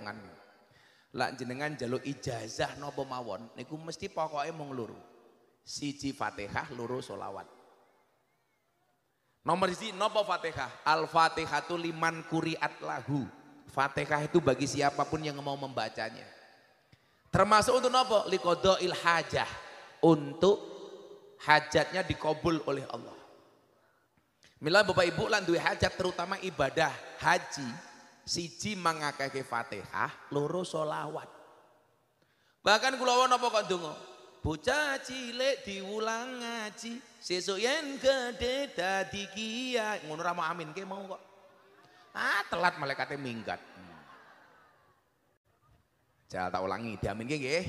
pertolongan. Lak jenengan jaluk ijazah nopo mawon niku mesti pokoknya mung Siji Fatihah, luru solawat. Nomor siji nopo Fatihah? al fatihah tu liman kuriat lagu Fatihah itu bagi siapapun yang mau membacanya. Termasuk untuk nopo? likodo hajah. Untuk hajatnya dikobul oleh Allah. Mila Bapak Ibu lan hajat terutama ibadah haji siji mangakeke Fatihah, loro solawat. Bahkan kula wau napa kok donga? Bocah cilik diulang ngaji, sesuk yen gedhe dadi kiai. Ngono ra amin ke mau kok. Ah, telat malaikate minggat. Hmm. Jal tak ulangi, diamin ke nggih.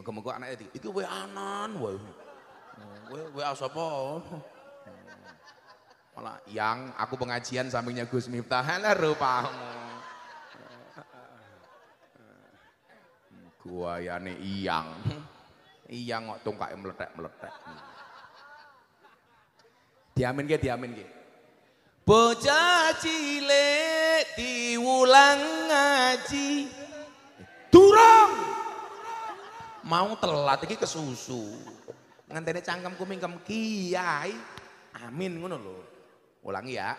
Moga-moga anaknya itu iki we anan wae. Hmm, we we sapa? Hmm. Malah yang aku pengajian sampingnya Gus Miftah, lah rupamu. Guayane iyang. iyang kok tungkake meletek-meletek. Diamin ke, diamin ke. Bocah cilik diulang ngaji. Durung. Mau telat iki kesusu. Ngentene cangkemku mingkem kiai. Amin ngono lho. Ulangi ya.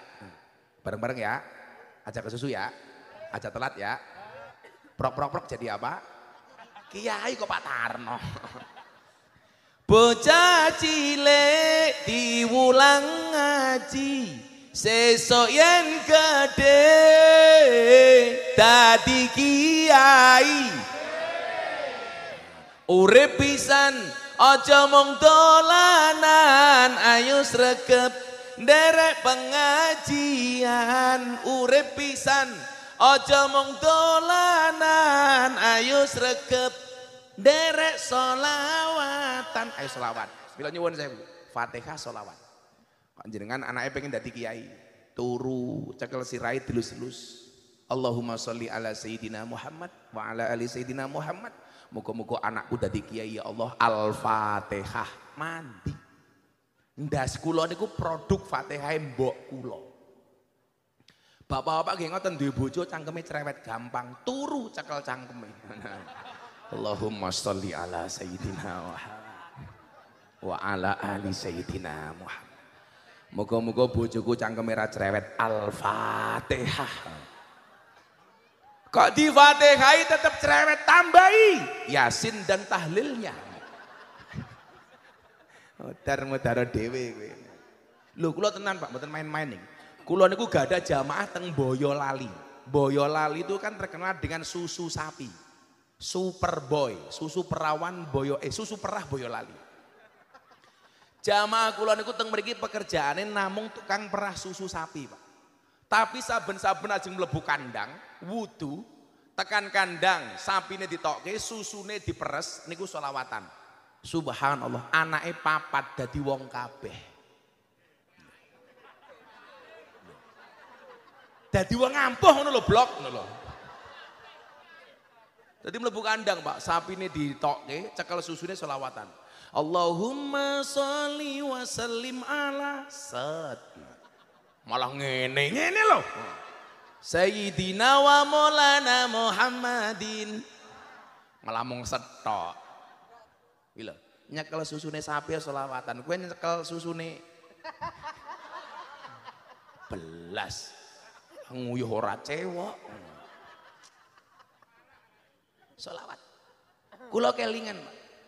Bareng-bareng ya. Ajak susu ya. Ajak telat ya. Prok prok prok jadi apa? Kiai kok Pak Tarno. Bocah cilik diwulang ngaji, sesok yen gede dadi kiai. Urip pisan aja mung dolanan, ayo sregep nderek pengajian, urip pisan Ojo mung dolanan, ayo sregep derek solawatan. Ayo solawat. Bila nyuwun saya bu, Fatihah solawat. Kok jenengan anaknya pengen dadi kiai. Turu, cekel sirai dilus telus. Allahumma sholli ala sayyidina Muhammad wa ala ali sayyidina Muhammad. Muka-muka anakku dadi kiai ya Allah. Al-Fatihah. Mandi. Ndas kula niku produk Fatihah mbok kula. Bapak-bapak nggih ngoten duwe bojo cangkeme cerewet gampang, turu cekel cangkeme. Allahumma sholli ala sayyidina wa ala ali sayyidina Muhammad. Moga-moga bojoku cangkeme ra cerewet. Al-Fatihah. Kok di Fatihai tetap cerewet tambahi Yasin dan tahlilnya. Mudar mudar dhewe kowe. Lho kula tenan Pak, mboten main-main nih. Kulon itu gak ada jamaah teng Boyolali. Boyolali itu kan terkenal dengan susu sapi. super boy, susu perawan Boyo eh susu perah Boyolali. Jamaah kulon itu teng mriki pekerjaanin, namung tukang perah susu sapi, Pak. Tapi saben-saben aja mlebu kandang, wudu, tekan kandang, sapine ditokke, susune diperes niku selawatan. Subhanallah, anaknya papat dadi wong kabeh. Jadi wong ampuh ngono lho blok ngono lho. Jadi mlebu kandang, Pak. Sapine ditokke, cekel susune selawatan. Allahumma sholli wa sallim ala sad. Malah ngene, ngene lho. Sayyidina wa maulana Muhammadin. Malah mung setok. Iki lho, nyekel susune sapi ya selawatan. Kuwi nyekel susune belas nguyuh ora cewek solawat Kulo kelingan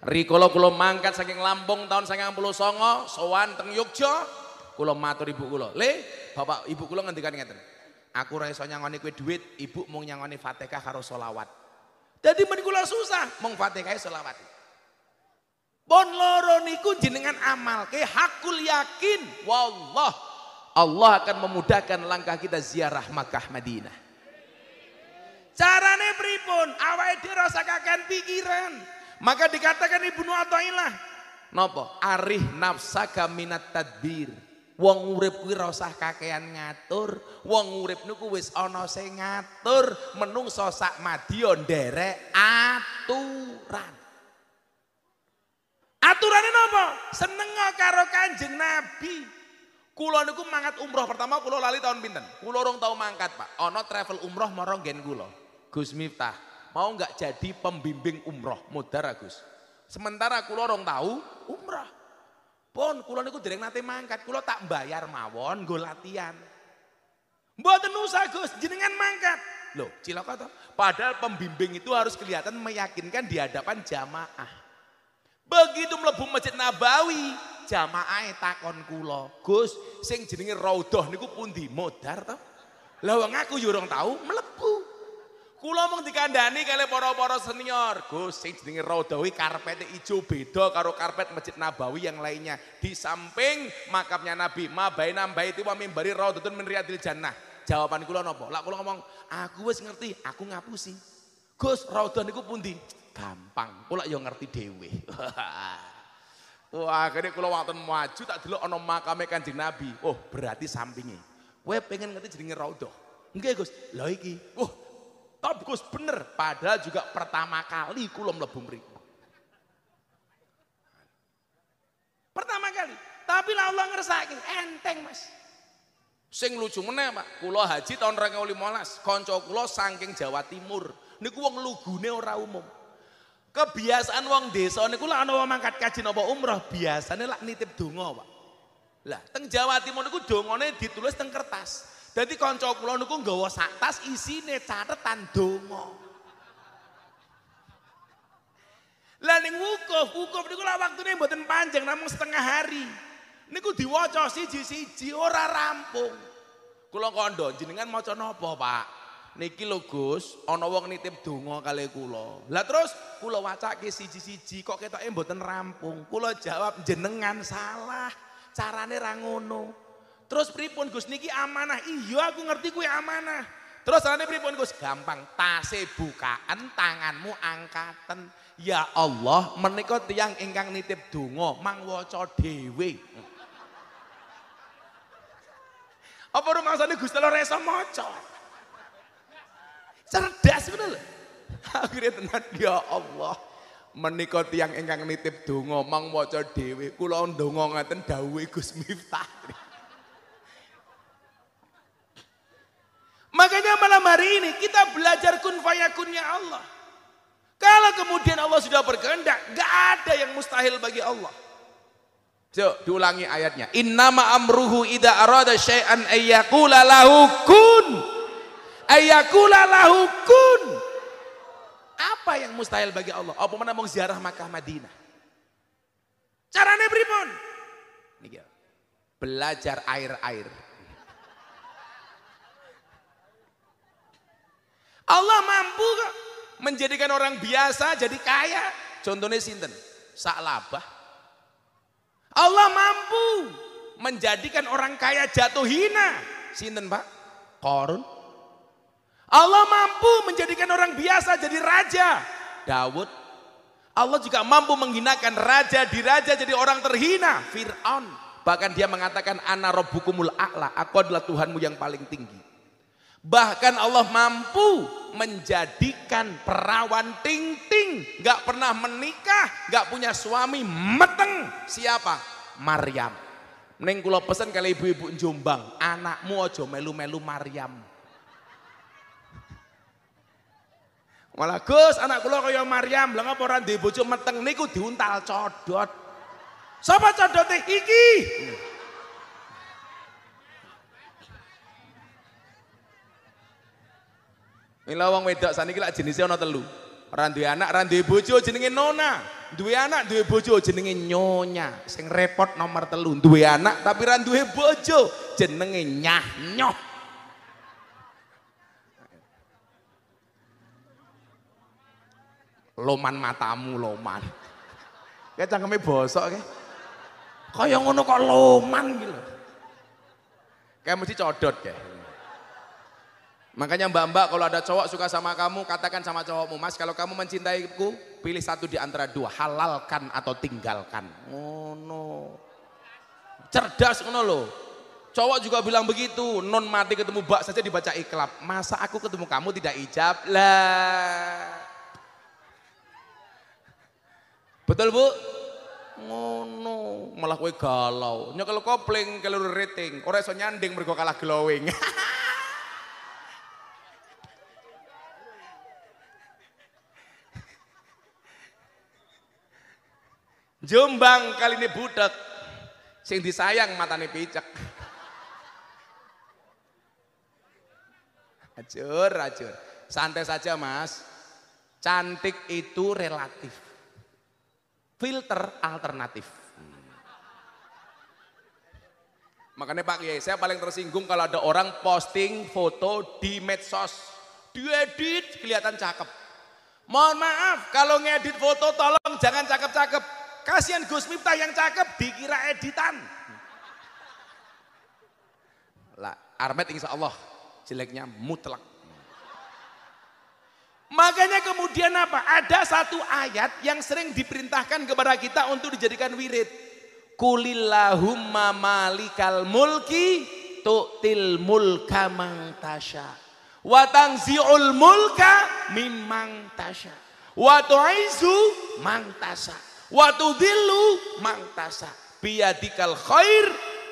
rikala kulo mangkat saking lambung tahun songo, sowan teng Yogya kulo matur ibu kulo. le bapak ibu kula ngendikan ngeten aku ora iso nyangoni kowe duit, ibu mau nyangoni Fatihah karo solawat Jadi men susah mung Fatihah e solawat pon loro niku jenengan ke, hakul yakin wallah Allah akan memudahkan langkah kita ziarah Makkah Madinah. Carane pripun? Awake dhewe rasakaken pikiran. Maka dikatakan Ibnu Athaillah, napa? Arih nafsaka minat tadbir. Wong urip kuwi ora usah kakean ngatur, wong urip niku wis ana sing ngatur, menungso sak madya nderek aturan. Aturane napa? Seneng karo Kanjeng Nabi. Kulo niku mangkat umroh pertama kulo lali tahun binten Kulo rong tau mangkat, Pak. Ono travel umroh morong gen kulo. Gus Miftah, mau nggak jadi pembimbing umroh mudhar Gus. Sementara kulo rong tau umroh. pon kulo niku dereng nate mangkat, kulo tak bayar mawon gue latihan. buat nusa Gus, jenengan mangkat. Loh, cilok atau? Padahal pembimbing itu harus kelihatan meyakinkan di hadapan jamaah. Begitu mlebu Masjid Nabawi, jamaah e takon kula, Gus, sing jenenge Raudhah niku pundi? Modar to? Lah wong aku yo ya urung tau mlebu. Kula mung dikandani kali para-para senior, Gus, sing jenenge Raudhah kuwi karpete ijo beda karo karpet Masjid Nabawi yang lainnya. Di samping makamnya Nabi, ma baina baiti wa mimbari Raudhatun min riyadil jannah. Jawaban kula nopo? Lah kula ngomong, aku wis ngerti, aku ngapusi. Gus, Raudhah niku pundi? gampang. Kula yo ya ngerti dhewe. Wah, akhirnya kula wonten maju tak delok ana makame Kanjeng Nabi. Oh, berarti sampinge. Kowe pengen ngerti jenenge raudhah. Nggih, Gus. Lha iki. Oh, top Gus bener. Padahal juga pertama kali kula mlebu mriku. Pertama kali. Tapi lah Allah ngersake, enteng, Mas. Sing lucu meneh, Pak. Kula haji tahun 2015, kanca kula saking Jawa Timur. Niku wong lugune ora umum. Kebiasaan wong desa niku lek ana wong mangkat kaji napa umroh biasane lak nitip donga, Pak. Lah teng Jawa Timur niku dongane ditulis teng kertas. Dadi kanca kula niku nggawa sak tas isine catetan donga. Lah ning wukuf, wukuf niku lak waktune mboten panjang namung setengah hari. Niku diwaca siji-siji ora rampung. Kula kandha jenengan maca napa, Pak? niki logus, Gus, ana wong nitip donga kali kula. Lah terus kula wacake siji-siji kok kita mboten rampung. Kula jawab jenengan salah, carane rangono, Terus pripun Gus niki amanah? Iya aku ngerti kuwi amanah. Terus carane pripun Gus? Gampang, tase bukaan, tanganmu angkatan. Ya Allah, menika tiyang ingkang nitip donga mangwaca dhewe. Apa rumangsane gus Allah reso maca? Cerdas bener lho. Akhirnya tenan ya Allah. Menikah tiang engkang nitip dungo mang wajar dewi kulau dungo ngaten dawuhe Gus Miftah. Makanya malam hari ini kita belajar kun fayakunnya Allah. Kalau kemudian Allah sudah berkehendak, gak ada yang mustahil bagi Allah. So, diulangi ayatnya. Innama amruhu ida arada syai'an ayyakula lahu kun ayakula lahukun. Apa yang mustahil bagi Allah? Apa oh, mana mau ziarah Makkah Madinah? Caranya pripun? Belajar air-air. Allah mampu menjadikan orang biasa jadi kaya. Contohnya sinten? Sa'labah. Allah mampu menjadikan orang kaya jatuh hina. Sinten, Pak? Korun. Allah mampu menjadikan orang biasa jadi raja. Daud. Allah juga mampu menghinakan raja diraja jadi orang terhina. Fir'aun. Bahkan dia mengatakan ana robbukumul a'la. Aku adalah Tuhanmu yang paling tinggi. Bahkan Allah mampu menjadikan perawan ting-ting. Gak pernah menikah, gak punya suami, meteng. Siapa? Maryam. Neng kula pesan kali ibu-ibu Jombang, anakmu aja melu-melu Maryam. Malah Gus anak kula kaya Maryam, lha ngapa ora duwe bojo meteng niku diuntal codot. Sapa codote iki? Mila wong wedok saniki lak jenise ana telu. Ora duwe anak, ora duwe bojo jenenge Nona. Duwe anak, duwe bojo jenenge Nyonya. Sing repot nomor telu duwe anak tapi ora duwe bojo jenenge Nyah Nyoh. Loman matamu loman. Kayak cangkeme bosok kayak. Kaya ngono kok loman gitu. Kayak mesti codot kayak. Makanya mbak-mbak kalau ada cowok suka sama kamu katakan sama cowokmu mas kalau kamu mencintaiku pilih satu di antara dua halalkan atau tinggalkan. Ngono. Oh, Cerdas ngono loh. Cowok juga bilang begitu, non mati ketemu bak saja dibaca ikhlas, Masa aku ketemu kamu tidak ijab? Lah. Betul bu? Ngono, malah kue galau. nyokel kopling kalau rating, orang so nyanding mergo kalah glowing. Jombang kali ini budak, sing disayang matane picek. Ajur, ajur. Santai saja mas. Cantik itu relatif filter alternatif. Hmm. Makanya Pak Kiai, saya paling tersinggung kalau ada orang posting foto di medsos. Diedit kelihatan cakep. Mohon maaf, kalau ngedit foto tolong jangan cakep-cakep. Kasihan Gus Miftah yang cakep dikira editan. Lah, Armet insya Allah jeleknya mutlak. Makanya kemudian apa? Ada satu ayat yang sering diperintahkan kepada kita untuk dijadikan wirid. Kulillahumma malikal mulki tu'til mulka mangtasha. tasya. Wa mulka mimang mangtasha. Wa tu'izu mang tasya. Wa Biyadikal khair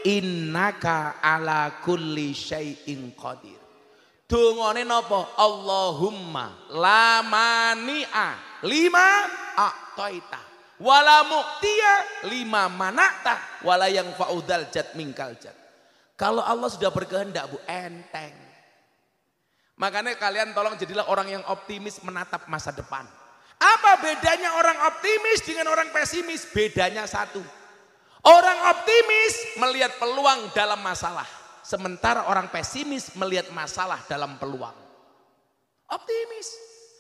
innaka ala kulli syai'in qadir. Dungane napa? Allahumma la mania lima aqtaita wala lima manakta wala yang faudal jat mingkal jat. Kalau Allah sudah berkehendak Bu, enteng. Makanya kalian tolong jadilah orang yang optimis menatap masa depan. Apa bedanya orang optimis dengan orang pesimis? Bedanya satu. Orang optimis melihat peluang dalam masalah. Sementara orang pesimis melihat masalah dalam peluang. Optimis.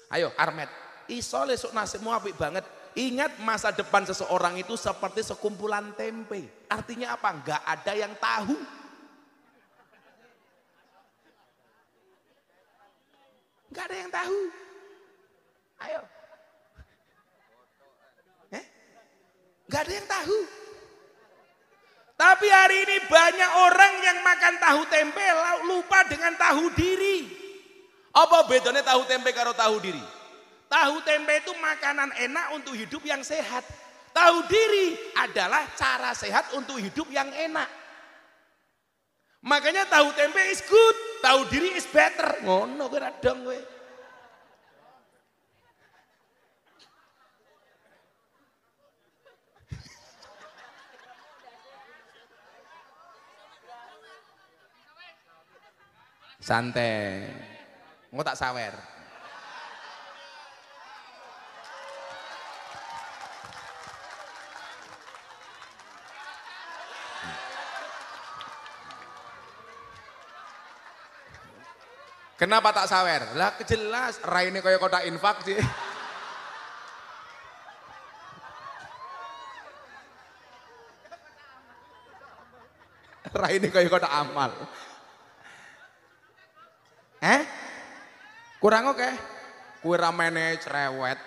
Ayo Armet, iso lesuk nasibmu api banget. Ingat masa depan seseorang itu seperti sekumpulan tempe. Artinya apa? Enggak ada yang tahu. Enggak ada yang tahu. Ayo. Eh? Enggak ada yang tahu. Tapi hari ini banyak orang yang makan tahu tempe lupa dengan tahu diri. Apa bedanya tahu tempe karo tahu diri? Tahu tempe itu makanan enak untuk hidup yang sehat. Tahu diri adalah cara sehat untuk hidup yang enak. Makanya tahu tempe is good, tahu diri is better. Ngono kowe radang dong kowe. Santai. mau tak sawer. Kenapa tak sawer? Lah kejelas ini kaya kota infak sih. raine kau tak amal. Eh? Kurang oke? kurang Kue ramene cerewet.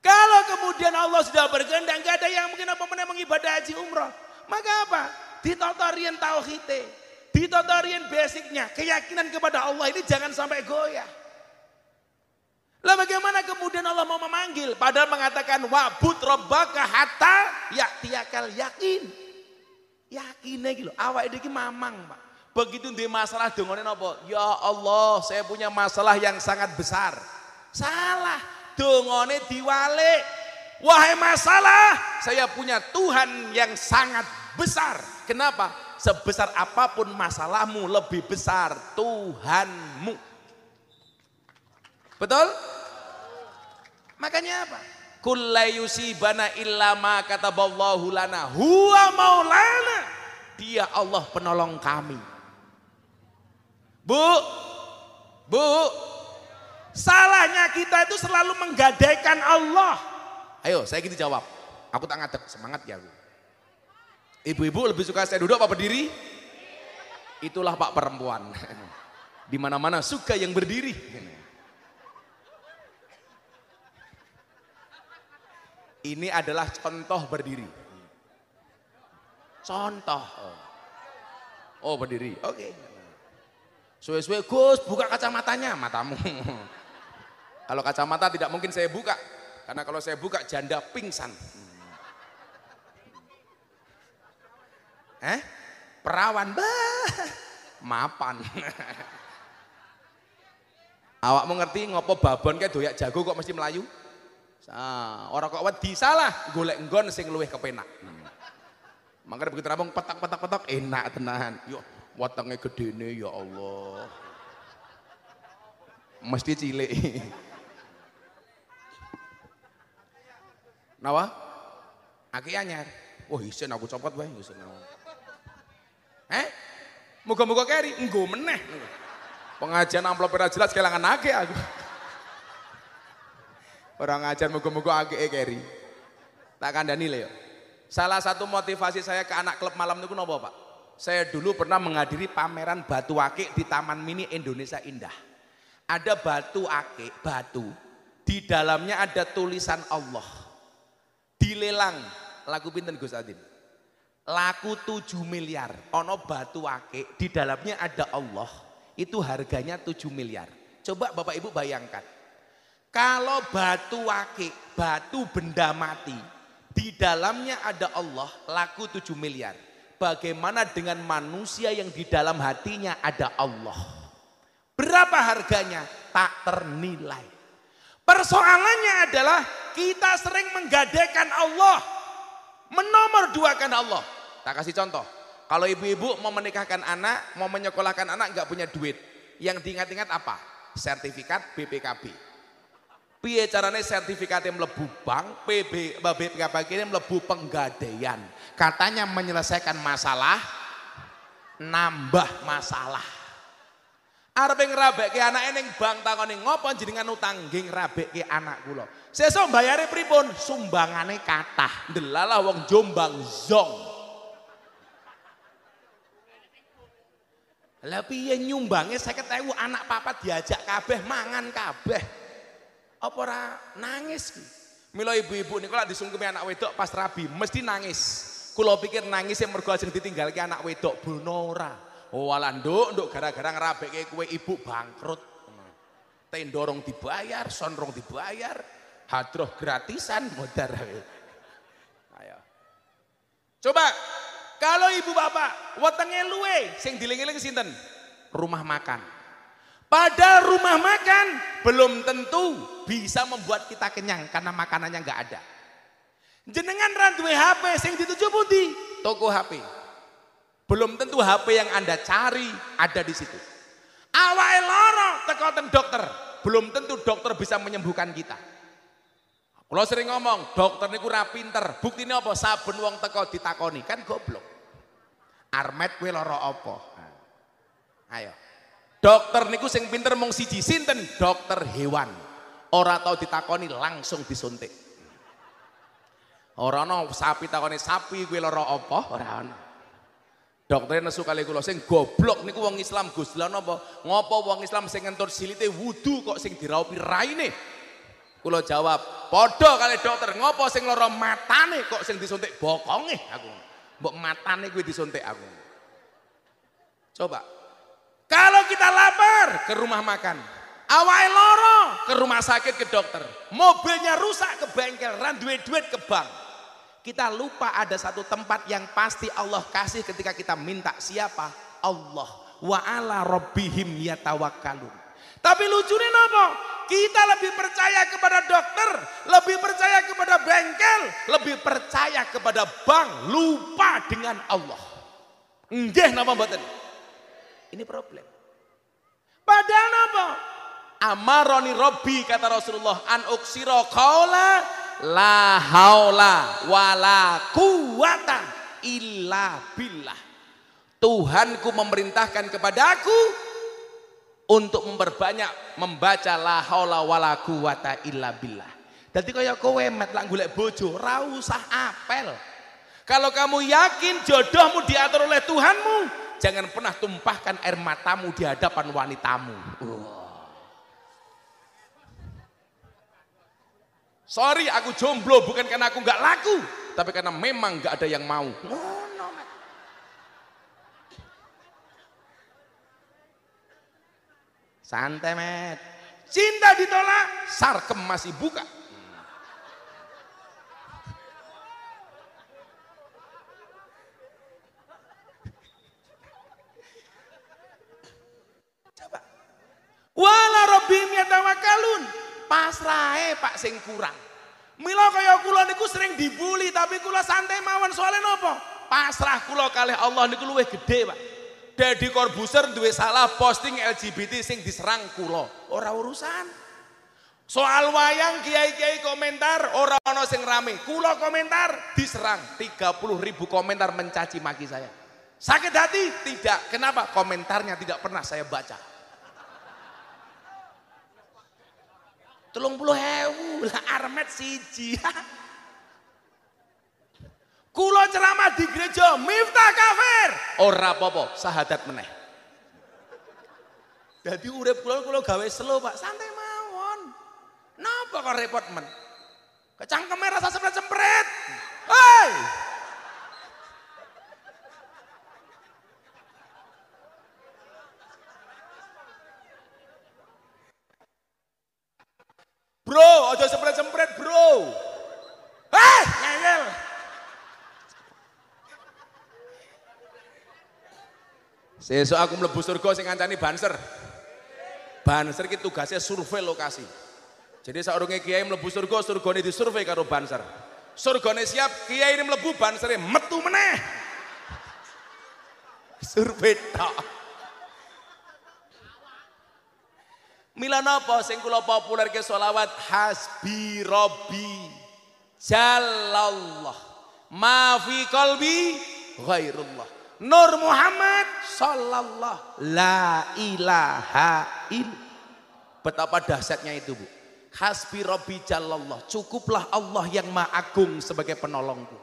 Kalau kemudian Allah sudah berkehendak, gak ada yang mungkin apa mana mengibadah haji umroh. Maka apa? Ditotorian tauhidnya, ditotorian basicnya, keyakinan kepada Allah ini jangan sampai goyah. Lah bagaimana kemudian Allah mau memanggil? Padahal mengatakan wabut robbaka hatta yaktiakal yakin. Yakinnya gitu, awak itu mamang pak. Begitu di masalah dongone apa? Ya Allah, saya punya masalah yang sangat besar. Salah, dongone diwalik. Wahai masalah, saya punya Tuhan yang sangat besar. Kenapa? Sebesar apapun masalahmu lebih besar Tuhanmu. Betul? Makanya apa? Kullayusibana illama kataballahu lana huwa maulana. Dia Allah penolong kami. Bu, bu, salahnya kita itu selalu menggadaikan Allah. Ayo, saya gitu jawab. Aku tak ngadep, semangat ya bu Ibu-ibu lebih suka saya duduk apa berdiri? Itulah pak perempuan. Di mana-mana suka yang berdiri. Ini adalah contoh berdiri. Contoh. Oh, oh berdiri, oke. Okay. Suwe-suwe Gus buka kacamatanya, matamu. kalau kacamata tidak mungkin saya buka. Karena kalau saya buka janda pingsan. Eh? Perawan, bah. Mapan. Awak mengerti ngopo babon kayak doyak jago kok mesti Melayu? Ah, orang kok wedi salah, golek nggon sing luwih kepenak. Mangkat begitu rambung petak-petak-petak enak tenahan. Yo gede gedene ya Allah. Mesti cilik. Nawa? Aki anyar. Wah, oh, isin aku copot wae isin. Eh? muka-muka keri, enggo meneh. Pengajian amplop ora jelas kelangan akeh aku. Orang ngajar moga mugo ageke keri. Tak kanda nilai. Salah satu motivasi saya ke anak klub malam itu nopo Pak? Saya dulu pernah menghadiri pameran batu akik di Taman Mini Indonesia Indah. Ada batu akik, batu. Di dalamnya ada tulisan Allah. Dilelang lagu pinten Gus Adin? Laku 7 miliar. Ono batu akik, di dalamnya ada Allah. Itu harganya 7 miliar. Coba Bapak Ibu bayangkan kalau batu akik, batu benda mati, di dalamnya ada Allah, laku 7 miliar. Bagaimana dengan manusia yang di dalam hatinya ada Allah? Berapa harganya? Tak ternilai. Persoalannya adalah kita sering menggadaikan Allah. Menomor duakan Allah. Tak kasih contoh. Kalau ibu-ibu mau menikahkan anak, mau menyekolahkan anak nggak punya duit. Yang diingat-ingat apa? Sertifikat BPKB Piye carane sertifikatnya melebu bank, PB, BPKP ini melebu penggadaian. Katanya menyelesaikan masalah, nambah masalah. Arep ke anak eneng, bank takoni jadi jenengan utang rabek ke anak gulo. Seso bayare pripun? Sumbangane kata, Delalah wong Jombang zong. Lah piye nyumbange 50.000 anak papa diajak kabeh mangan kabeh apa ora nangis ki. Mila ibu-ibu niku lak disungkemi anak wedok pas rabi mesti nangis. Kula pikir nangis yang mergo ajeng ditinggalke anak wedok buno ora. Walah oh, nduk nduk gara-gara ngrabekke kowe ibu bangkrut. tendorong dibayar, sonrong dibayar, hadroh gratisan modar. Ayo. Coba kalau ibu bapak wetenge luwe sing dilingi-lingi sinten? Rumah makan. Padahal rumah makan belum tentu bisa membuat kita kenyang karena makanannya nggak ada. Jenengan randuwe HP sing dituju putih, Toko HP. Belum tentu HP yang Anda cari ada di situ. Awai loro teko dokter, belum tentu dokter bisa menyembuhkan kita. Kalau sering ngomong, dokter kurang kurang pinter. ini apa? Saben wong teko ditakoni, kan goblok. Armet kue loro apa? Nah, ayo. Dokter niku sing pinter mung siji sinten? Dokter hewan. Ora tau ditakoni langsung disuntik. Ora ana sapi takoni sapi kuwi lara apa? Ora ana. Dokternya nesu kali kula sing goblok niku wong Islam Gus. lo napa? Ngopo wong Islam sing ngentur silite wudu kok sing diraupi raine? Kula jawab, padha kali dokter, ngopo sing lara matane kok sing disuntik bokonge aku. Mbok matane kuwi disuntik aku. Coba kalau kita lapar, ke rumah makan. Awal loro, ke rumah sakit, ke dokter. Mobilnya rusak, ke bengkel. Randuwe duit, ke bank. Kita lupa ada satu tempat yang pasti Allah kasih ketika kita minta. Siapa? Allah. Wa ala robbihim yatawakkalun. Tapi lucu lucunya apa? Kita lebih percaya kepada dokter, lebih percaya kepada bengkel, lebih percaya kepada bank, lupa dengan Allah. Nggih nama mboten? Ini problem. Padahal apa? Amaroni Robi kata Rasulullah an uksiro kaula la haula wala kuwata illa billah. Tuhanku memerintahkan kepadaku untuk memperbanyak membaca la haula wala kuwata illa billah. Dadi kaya kowe met lak golek bojo apel. Kalau kamu yakin jodohmu diatur oleh Tuhanmu, jangan pernah tumpahkan air matamu di hadapan wanitamu. Uh. Sorry aku jomblo bukan karena aku nggak laku, tapi karena memang nggak ada yang mau. Santai, Met. Cinta ditolak, sarkem masih buka. Wala rabbihim yatawakkalun. Pasrahe Pak sing kurang. Mila kaya kula niku sering dibuli tapi kula santai mawon soalnya nopo? Pasrah kula kalih Allah niku luwih gede, Pak. Dadi korbuser duwe salah posting LGBT sing diserang kula. Ora urusan. Soal wayang kiai-kiai komentar ora ono sing rame. Kula komentar diserang 30 ribu komentar mencaci maki saya. Sakit hati? Tidak. Kenapa? Komentarnya tidak pernah saya baca. telung puluh hewu lah armet siji kulo ceramah di gereja miftah kafir ora popo sahadat meneh jadi urip kulo kulo gawe selo pak santai mawon napa kok repot men kecangkeme rasa sempret sempret hei Bro, ojo sempret-sempret, bro. Eh, ngeyel. Sesuk aku mlebu surga sing ngancani banser. Banser ki tugasnya survei lokasi. Jadi saurunge kiai mlebu surga, surgane disurvei karo banser. Surgane siap, kiai ini mlebu bansere metu meneh. Survei tok. Mila napa sing kula populerke selawat hasbi robbi jalallah ma fi qalbi ghairullah Nur Muhammad sallallahu la ilaha il Betapa dahsyatnya itu Bu Hasbi Rabbi jallallah. Cukuplah Allah yang ma'agung sebagai penolongku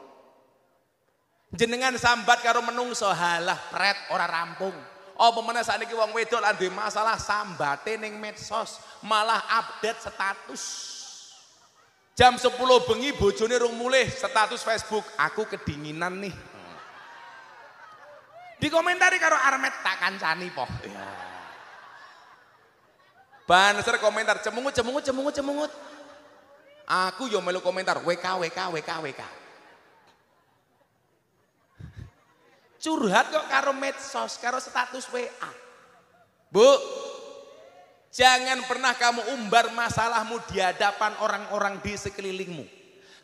Jenengan sambat karo menungso halah pret ora rampung Oh Apa saat ini wong wedok lan masalah sambate ning medsos, malah update status. Jam 10 bengi bojone rung mulih status Facebook, aku kedinginan nih. Dikomentari karo Armet tak kancani po. Ya. Banser komentar cemungut cemungut cemungut cemungut. Aku yo melu komentar WK WK WK WK. Curhat kok karo medsos, karo status WA. Bu, jangan pernah kamu umbar masalahmu di hadapan orang-orang di sekelilingmu.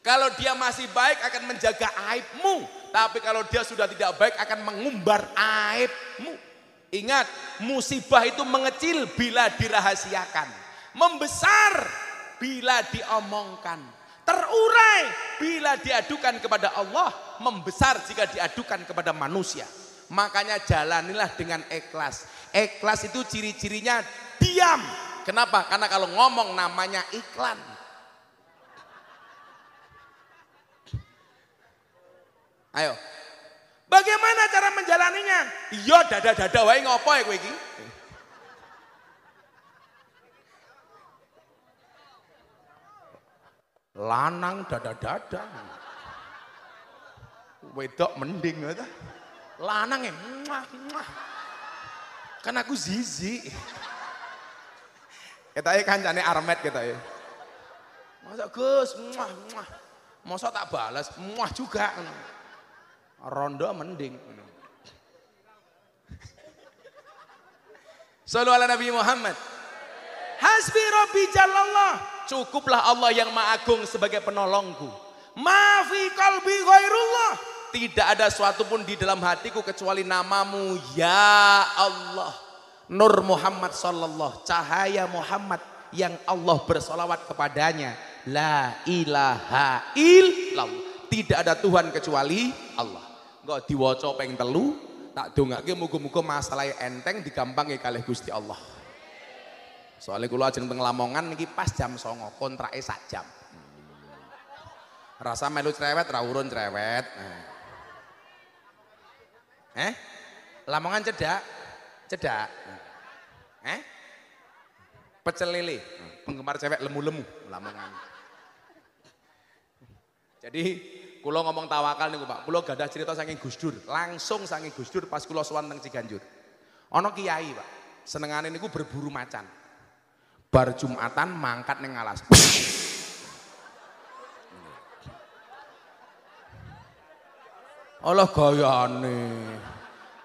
Kalau dia masih baik akan menjaga aibmu, tapi kalau dia sudah tidak baik akan mengumbar aibmu. Ingat, musibah itu mengecil bila dirahasiakan, membesar bila diomongkan, terurai bila diadukan kepada Allah membesar jika diadukan kepada manusia. Makanya jalanilah dengan ikhlas. Ikhlas itu ciri-cirinya diam. Kenapa? Karena kalau ngomong namanya iklan. Ayo. Bagaimana cara menjalaninya? Iya dada-dada wae ngopo ya kowe iki? Lanang dada-dada wedok mending gitu. Lanang ya, Kan aku zizi. Kita kan jadi Armet kita ya. Masa Gus, muah, muah. Masa tak balas, muah juga. Rondo mending. Sallu ala Nabi Muhammad. Hasbi Rabbi Jalallah. Cukuplah Allah yang ma'agung sebagai penolongku. Maafi kalbi ghairullah. Tidak ada suatu pun di dalam hatiku kecuali namamu ya Allah. Nur Muhammad sallallahu cahaya Muhammad yang Allah bersolawat kepadanya. La ilaha illallah. Tidak ada Tuhan kecuali Allah. Enggak diwoco peng telu, tak dongake muga-muga masalah enteng digampang kalih Gusti Allah. Soalnya kalau ajeng teng Lamongan niki pas jam songo kontraknya sak jam. Rasa melu cerewet, rawurun cerewet. Nah. Eh? Lamongan cedak? Cedak. Eh? Pecel lele, penggemar cewek lemu-lemu Lamongan. Jadi kulo ngomong tawakal niku Pak, kulo gadah cerita saking Gus Dur, langsung saking Gus Dur pas kulo sowan teng Ciganjur. ono kiai Pak, senengane niku berburu macan. Bar Jumatan mangkat ning alas. Allah gayane.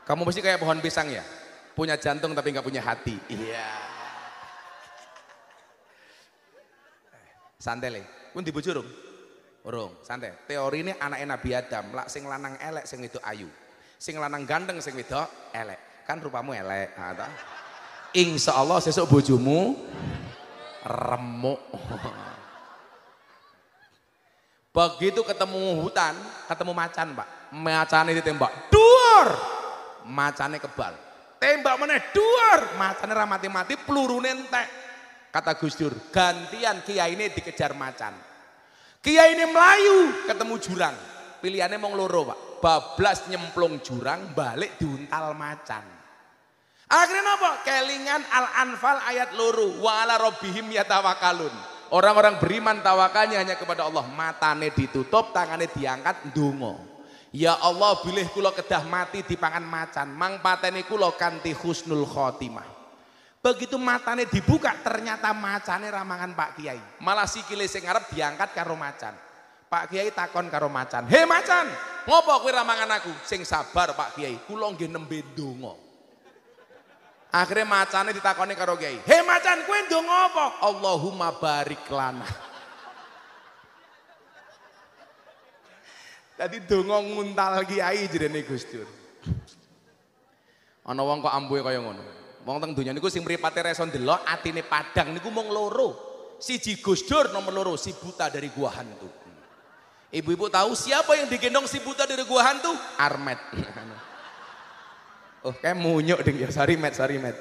Kamu pasti kayak pohon pisang ya? Punya jantung tapi nggak punya hati. Iya. Santai le. Pun dibujuk urung, santai. Teori ini anak Nabi Adam, lak sing lanang elek sing itu ayu. Sing lanang ganteng sing itu elek. Kan rupamu elek, ha Insya Allah sesuk bojomu remuk. Begitu ketemu hutan, ketemu macan, Pak macane ditembak macan macane kebal tembak mana dur macane ramati mati-mati peluru kata Gus Dur gantian kiai ini dikejar macan kiai ini melayu ketemu jurang pilihannya mau loro pak bablas nyemplung jurang balik diuntal macan Akhirnya apa? Kelingan Al-Anfal ayat loro. Wala robihim tawakalun, Orang-orang beriman tawakalnya hanya kepada Allah. Matane ditutup, tangannya diangkat, dungo. Ya Allah bilih kula kedah mati dipangan macan, mang pateni kula kanti husnul khotimah. Begitu matane dibuka ternyata macane ramangan Pak Kiai. Malah sikile sing ngarep diangkat karo macan. Pak Kiai takon karo macan, "He macan, ngopo kue ramangan aku?" Sing sabar Pak Kiai, kula nggih nembe dungo Akhirnya macane ditakoni karo Kiai. "He macan, kue ndonga apa?" "Allahumma barik lana." Tadi donga nguntal kiai Gus Dur. Ana wong kok kau kaya ngono. Wong teng donya niku sing mripate reso ndelok atine padang niku mung loro. Siji Dur nomor loro si buta dari gua hantu. Ibu-ibu tahu siapa yang digendong si buta dari gua hantu? Armet. oh, kayak munyuk ding ya. Sari met, sari met.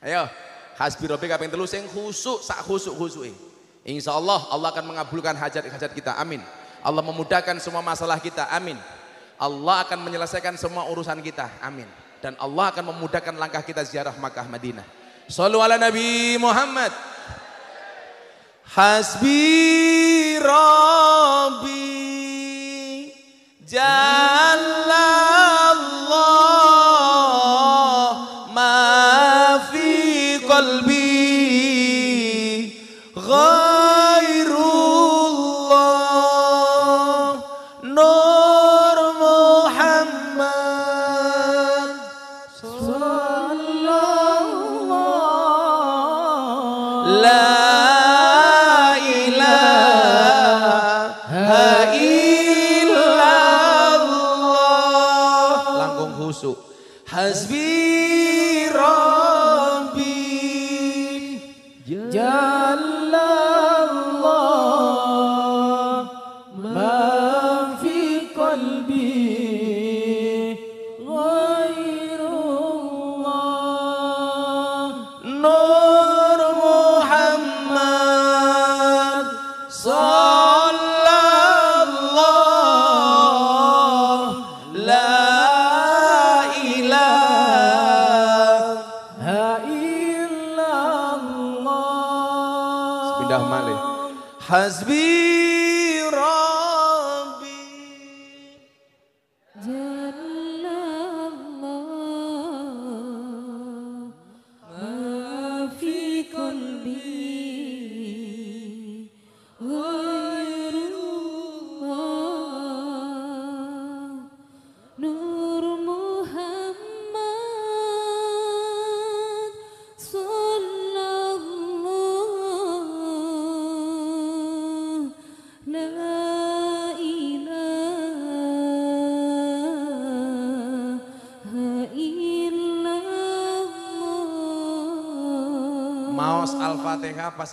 Ayo, hasbi robi kaping telu sing khusuk sak khusuk khusuke. Insya Allah Allah akan mengabulkan hajat-hajat kita. Amin. Allah memudahkan semua masalah kita. Amin. Allah akan menyelesaikan semua urusan kita. Amin. Dan Allah akan memudahkan langkah kita ziarah Makkah Madinah. Sallu ala Nabi Muhammad. Hasbi Rabbi Jalla be.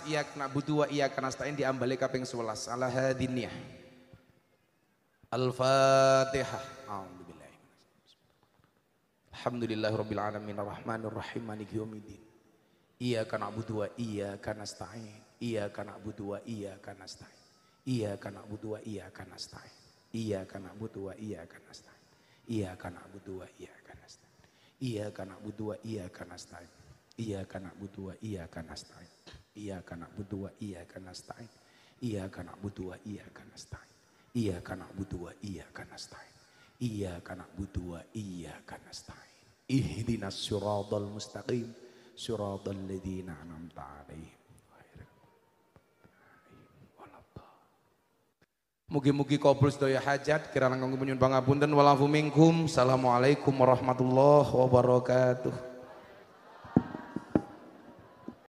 Ia iya kena butuh wa iya kena stain diambali kaping sebelas. ala hadiniyah Al-Fatihah Alhamdulillah Rabbil Alamin Ar-Rahmanir Rahim Maliki Yawmiddin Iyyaka na'budu wa iyyaka nasta'in Iyyaka na'budu wa iyyaka nasta'in Iyyaka na'budu wa iyyaka nasta'in Iyyaka na'budu wa stain, iya, nasta'in Iyyaka na'budu wa iyyaka nasta'in Iyyaka na'budu wa iyyaka nasta'in Iyyaka na'budu wa iyyaka nasta'in ia karena butuh ia karena stain. ia karena butuh ia karena stain. ia karena butuh ia karena stain. ia karena butuh ia karena stain. Ihdinas suradul mustaqim. suradul ladina anam alaihim. Mugi-mugi kabul sedaya hajat kirang langkung nyuwun pangapunten walafu minkum. Assalamualaikum warahmatullahi wabarakatuh.